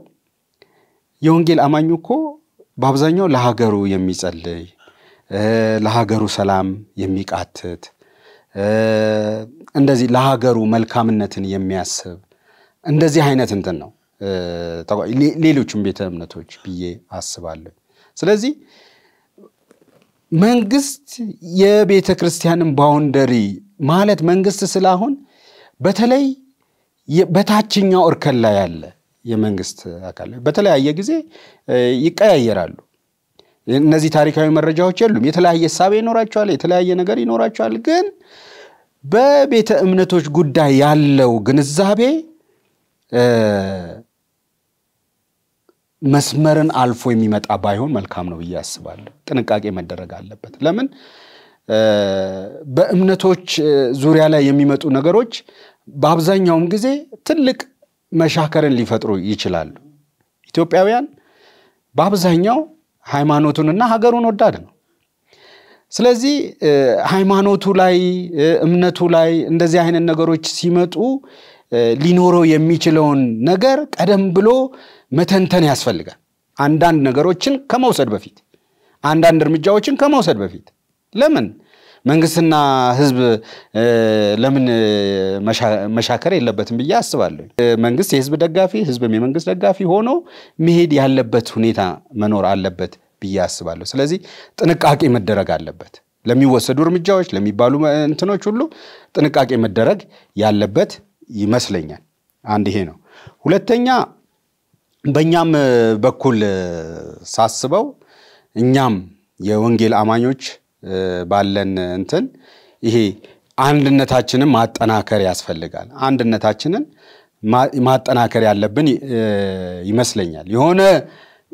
የወንጌል አማኙ እኮ በአብዛኛው ለሀገሩ የሚጸልይ ለሀገሩ ሰላም የሚቃትት እንደዚህ ለሀገሩ መልካምነትን የሚያስብ እንደዚህ አይነት እንትን ነው ሌሎችም ቤተ እምነቶች ብዬ አስባለሁ። ስለዚህ መንግስት የቤተ ክርስቲያንን ባውንደሪ ማለት መንግስት ስላሁን በተለይ በታችኛው እርከን ላይ ያለ የመንግስት አካል በተለያየ ጊዜ ይቀያየራሉ። እነዚህ ታሪካዊ መረጃዎች የሉም። የተለያየ እሳቤ ይኖራቸዋል፣ የተለያየ ነገር ይኖራቸዋል። ግን በቤተ እምነቶች ጉዳይ ያለው ግንዛቤ መስመርን አልፎ የሚመጣ ባይሆን መልካም ነው ብዬ አስባለሁ። ጥንቃቄ መደረግ አለበት። ለምን በእምነቶች ዙሪያ ላይ የሚመጡ ነገሮች በአብዛኛውም ጊዜ ትልቅ መሻከርን ሊፈጥሩ ይችላሉ። ኢትዮጵያውያን በአብዛኛው ሃይማኖቱንና ሀገሩን ወዳድ ነው። ስለዚህ ሃይማኖቱ ላይ እምነቱ ላይ እንደዚህ አይነት ነገሮች ሲመጡ ሊኖረው የሚችለውን ነገር ቀደም ብሎ መተንተን ያስፈልጋል። አንዳንድ ነገሮችን ከመውሰድ በፊት አንዳንድ እርምጃዎችን ከመውሰድ በፊት ለምን መንግስትና ህዝብ ለምን መሻከር የለበትም ብዬ አስባለሁ። መንግስት የህዝብ ደጋፊ፣ ህዝብም የመንግስት ደጋፊ ሆኖ መሄድ ያለበት ሁኔታ መኖር አለበት ብዬ አስባለሁ። ስለዚህ ጥንቃቄ መደረግ አለበት። ለሚወሰዱ እርምጃዎች ለሚባሉ እንትኖች ሁሉ ጥንቃቄ መደረግ ያለበት ይመስለኛል። አንድ ይሄ ነው። ሁለተኛ በእኛም በኩል ሳስበው እኛም የወንጌል አማኞች ባለን እንትን ይሄ አንድነታችንን ማጠናከር ያስፈልጋል። አንድነታችንን ማጠናከር ያለብን ይመስለኛል። የሆነ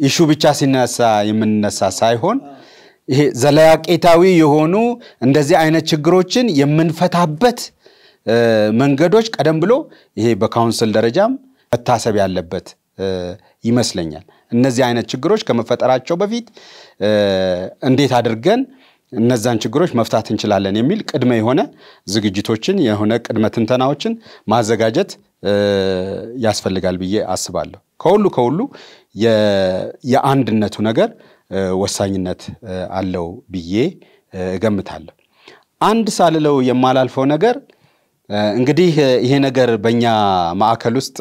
ኢሹ ብቻ ሲነሳ የምንነሳ ሳይሆን ይሄ ዘላቄታዊ የሆኑ እንደዚህ አይነት ችግሮችን የምንፈታበት መንገዶች ቀደም ብሎ ይሄ በካውንስል ደረጃም መታሰብ ያለበት ይመስለኛል። እነዚህ አይነት ችግሮች ከመፈጠራቸው በፊት እንዴት አድርገን እነዛን ችግሮች መፍታት እንችላለን የሚል ቅድመ የሆነ ዝግጅቶችን የሆነ ቅድመ ትንተናዎችን ማዘጋጀት ያስፈልጋል ብዬ አስባለሁ። ከሁሉ ከሁሉ የአንድነቱ ነገር ወሳኝነት አለው ብዬ እገምታለሁ። አንድ ሳልለው የማላልፈው ነገር እንግዲህ ይሄ ነገር በእኛ ማዕከል ውስጥ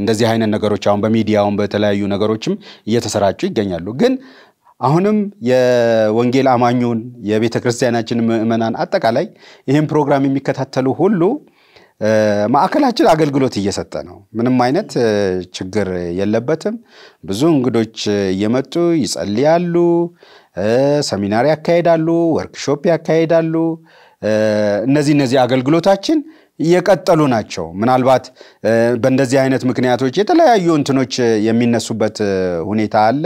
እንደዚህ አይነት ነገሮች አሁን በሚዲያውን በተለያዩ ነገሮችም እየተሰራጩ ይገኛሉ። ግን አሁንም የወንጌል አማኙን የቤተ ክርስቲያናችን ምዕመናን አጠቃላይ ይህን ፕሮግራም የሚከታተሉ ሁሉ ማዕከላችን አገልግሎት እየሰጠ ነው። ምንም አይነት ችግር የለበትም። ብዙ እንግዶች እየመጡ ይጸልያሉ፣ ሰሚናር ያካሄዳሉ፣ ወርክሾፕ ያካሄዳሉ። እነዚህ እነዚህ አገልግሎታችን እየቀጠሉ ናቸው። ምናልባት በእንደዚህ አይነት ምክንያቶች የተለያዩ እንትኖች የሚነሱበት ሁኔታ አለ።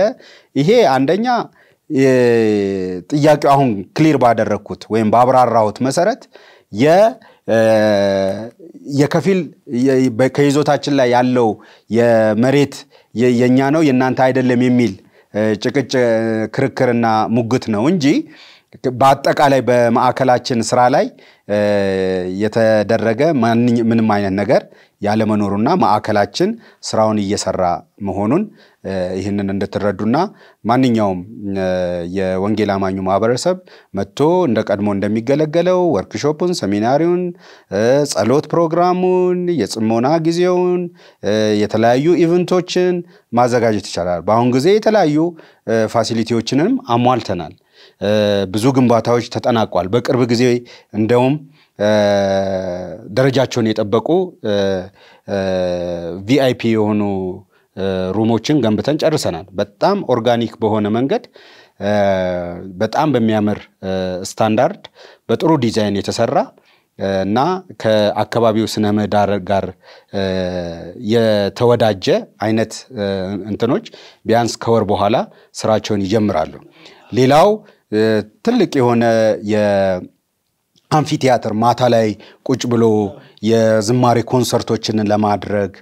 ይሄ አንደኛ ጥያቄው አሁን ክሊር ባደረግኩት ወይም ባብራራሁት መሰረት የከፊል ከይዞታችን ላይ ያለው የመሬት የእኛ ነው የእናንተ አይደለም የሚል ጭቅጭ ክርክርና ሙግት ነው እንጂ በአጠቃላይ በማዕከላችን ስራ ላይ የተደረገ ምንም አይነት ነገር ያለመኖሩና ማዕከላችን ስራውን እየሰራ መሆኑን ይህንን እንድትረዱና ማንኛውም የወንጌል አማኙ ማህበረሰብ መጥቶ እንደ ቀድሞ እንደሚገለገለው ወርክሾፑን፣ ሰሚናሪውን፣ ጸሎት ፕሮግራሙን፣ የጽሞና ጊዜውን፣ የተለያዩ ኢቨንቶችን ማዘጋጀት ይቻላል። በአሁን ጊዜ የተለያዩ ፋሲሊቲዎችንም አሟልተናል። ብዙ ግንባታዎች ተጠናቋል። በቅርብ ጊዜ እንደውም ደረጃቸውን የጠበቁ ቪአይፒ የሆኑ ሩሞችን ገንብተን ጨርሰናል። በጣም ኦርጋኒክ በሆነ መንገድ በጣም በሚያምር ስታንዳርድ በጥሩ ዲዛይን የተሰራ እና ከአካባቢው ስነ ምህዳር ጋር የተወዳጀ አይነት እንትኖች ቢያንስ ከወር በኋላ ስራቸውን ይጀምራሉ። ሌላው ትልቅ የሆነ የአምፊቲያትር ማታ ላይ ቁጭ ብሎ የዝማሬ ኮንሰርቶችን ለማድረግ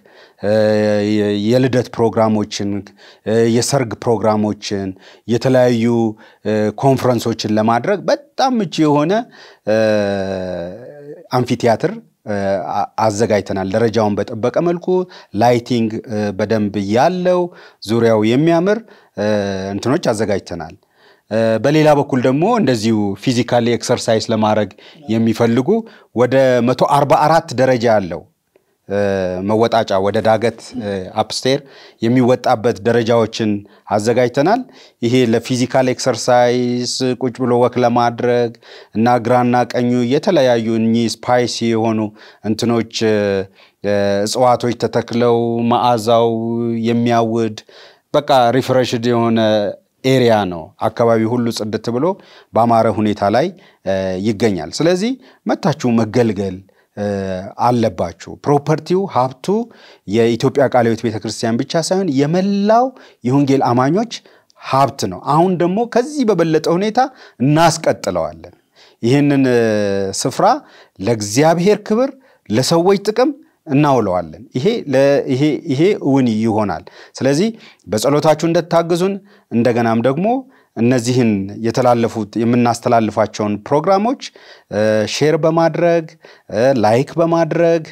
የልደት ፕሮግራሞችን፣ የሰርግ ፕሮግራሞችን፣ የተለያዩ ኮንፈረንሶችን ለማድረግ በጣም ምቹ የሆነ አምፊቲያትር አዘጋጅተናል። ደረጃውን በጠበቀ መልኩ ላይቲንግ በደንብ ያለው ዙሪያው የሚያምር እንትኖች አዘጋጅተናል። በሌላ በኩል ደግሞ እንደዚሁ ፊዚካሊ ኤክሰርሳይዝ ለማድረግ የሚፈልጉ ወደ 144 ደረጃ ያለው መወጣጫ ወደ ዳገት አፕስቴር የሚወጣበት ደረጃዎችን አዘጋጅተናል። ይሄ ለፊዚካል ኤክሰርሳይዝ ቁጭ ብሎ ወክ ለማድረግ እና ግራና ቀኙ የተለያዩ እኚህ ስፓይሲ የሆኑ እንትኖች እጽዋቶች ተተክለው መዓዛው የሚያውድ በቃ ሪፍሬሽድ የሆነ ኤሪያ ነው። አካባቢ ሁሉ ጽድት ብሎ በአማረ ሁኔታ ላይ ይገኛል። ስለዚህ መታችሁ መገልገል አለባችሁ። ፕሮፐርቲው ሀብቱ የኢትዮጵያ ቃለ ሕይወት ቤተክርስቲያን ብቻ ሳይሆን የመላው የወንጌል አማኞች ሀብት ነው። አሁን ደግሞ ከዚህ በበለጠ ሁኔታ እናስቀጥለዋለን። ይህንን ስፍራ ለእግዚአብሔር ክብር፣ ለሰዎች ጥቅም እናውለዋለን። ይሄ እውን ይሆናል። ስለዚህ በጸሎታችሁ እንደታግዙን እንደገናም ደግሞ እነዚህን የተላለፉት የምናስተላልፋቸውን ፕሮግራሞች ሼር በማድረግ ላይክ በማድረግ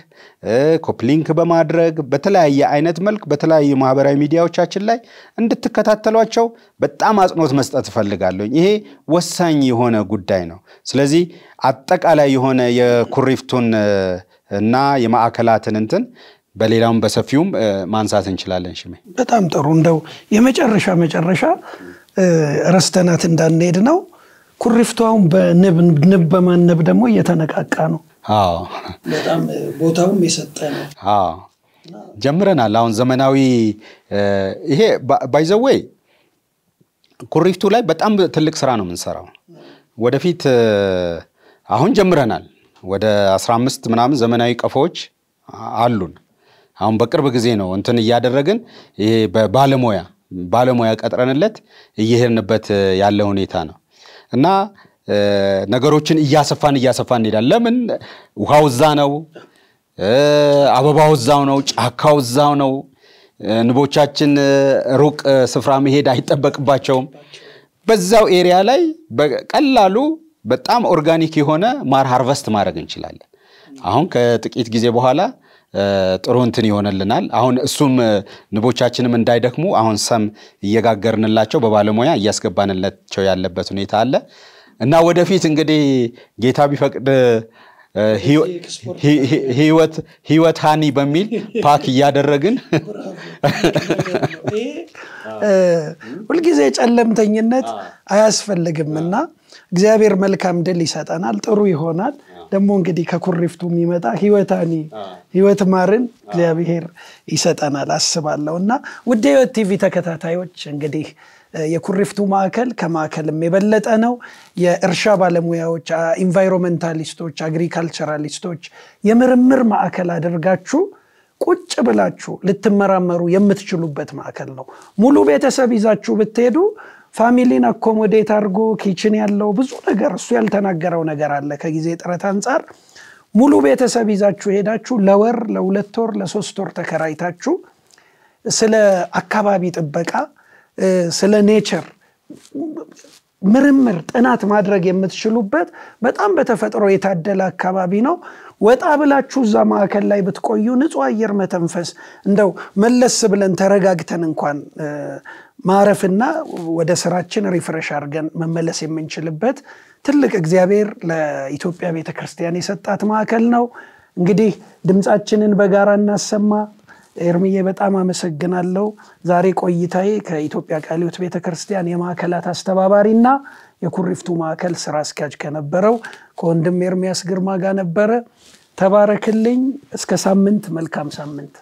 ኮፕሊንክ በማድረግ በተለያየ አይነት መልክ በተለያዩ ማህበራዊ ሚዲያዎቻችን ላይ እንድትከታተሏቸው በጣም አጽንኦት መስጠት እፈልጋለሁኝ። ይሄ ወሳኝ የሆነ ጉዳይ ነው። ስለዚህ አጠቃላይ የሆነ የኩሪፍቱን እና የማዕከላትን እንትን በሌላውም በሰፊውም ማንሳት እንችላለን። ሽሜ
በጣም ጥሩ። እንደው የመጨረሻ መጨረሻ ረስተናት እንዳንሄድ ነው። ኩሪፍቷውን በንብ በማነብ ደግሞ እየተነቃቃ ነው። በጣም ቦታውም የሰጠ ነው።
ጀምረናል። አሁን ዘመናዊ ይሄ ባይዘወይ ኩሪፍቱ ላይ በጣም ትልቅ ስራ ነው የምንሰራው። ወደፊት አሁን ጀምረናል ወደ 15 ምናምን ዘመናዊ ቀፎዎች አሉን። አሁን በቅርብ ጊዜ ነው እንትን እያደረግን ይሄ በባለሙያ ባለሙያ ቀጥረንለት እየሄድንበት ያለ ሁኔታ ነው እና ነገሮችን እያሰፋን እያሰፋን እንሄዳለን። ለምን ውሃው እዛ ነው፣ አበባው እዛው ነው፣ ጫካው እዛው ነው። ንቦቻችን ሩቅ ስፍራ መሄድ አይጠበቅባቸውም። በዛው ኤሪያ ላይ በቀላሉ በጣም ኦርጋኒክ የሆነ ማር ሃርቨስት ማድረግ እንችላለን። አሁን ከጥቂት ጊዜ በኋላ ጥሩ እንትን ይሆንልናል። አሁን እሱም ንቦቻችንም እንዳይደክሙ አሁን ሰም እየጋገርንላቸው በባለሙያ እያስገባንላቸው ያለበት ሁኔታ አለ እና ወደፊት እንግዲህ ጌታ ቢፈቅድ ህይወት ሃኒ በሚል ፓክ እያደረግን
ሁልጊዜ ጨለምተኝነት አያስፈልግም እና እግዚአብሔር መልካም ድል ይሰጠናል፣ ጥሩ ይሆናል። ደግሞ እንግዲህ ከኩሪፍቱ የሚመጣ ህይወታኒ ህይወት ማርን እግዚአብሔር ይሰጠናል አስባለሁ እና ውድ ህይወት ቲቪ ተከታታዮች እንግዲህ የኩሪፍቱ ማዕከል ከማዕከልም የበለጠ ነው። የእርሻ ባለሙያዎች፣ ኢንቫይሮመንታሊስቶች፣ አግሪካልቸራሊስቶች የምርምር ማዕከል አድርጋችሁ ቁጭ ብላችሁ ልትመራመሩ የምትችሉበት ማዕከል ነው። ሙሉ ቤተሰብ ይዛችሁ ብትሄዱ ፋሚሊን አኮሞዴት አድርጎ ኪችን ያለው ብዙ ነገር እሱ ያልተናገረው ነገር አለ። ከጊዜ ጥረት አንጻር ሙሉ ቤተሰብ ይዛችሁ ሄዳችሁ ለወር ለሁለት ወር ለሶስት ወር ተከራይታችሁ ስለ አካባቢ ጥበቃ፣ ስለ ኔቸር ምርምር፣ ጥናት ማድረግ የምትችሉበት በጣም በተፈጥሮ የታደለ አካባቢ ነው። ወጣ ብላችሁ እዛ ማዕከል ላይ ብትቆዩ ንጹህ አየር መተንፈስ እንደው መለስ ብለን ተረጋግተን እንኳን ማረፍና ወደ ስራችን ሪፍሬሽ አድርገን መመለስ የምንችልበት ትልቅ እግዚአብሔር ለኢትዮጵያ ቤተ ክርስቲያን የሰጣት ማዕከል ነው። እንግዲህ ድምፃችንን በጋራ እናሰማ። ኤርምዬ በጣም አመሰግናለሁ። ዛሬ ቆይታዬ ከኢትዮጵያ ቃለ ሕይወት ቤተ ክርስቲያን የማዕከላት አስተባባሪና የኩሪፍቱ ማዕከል ስራ አስኪያጅ ከነበረው ከወንድም ኤርሚያስ ግርማ ጋር ነበረ። ተባረክልኝ። እስከ ሳምንት። መልካም ሳምንት።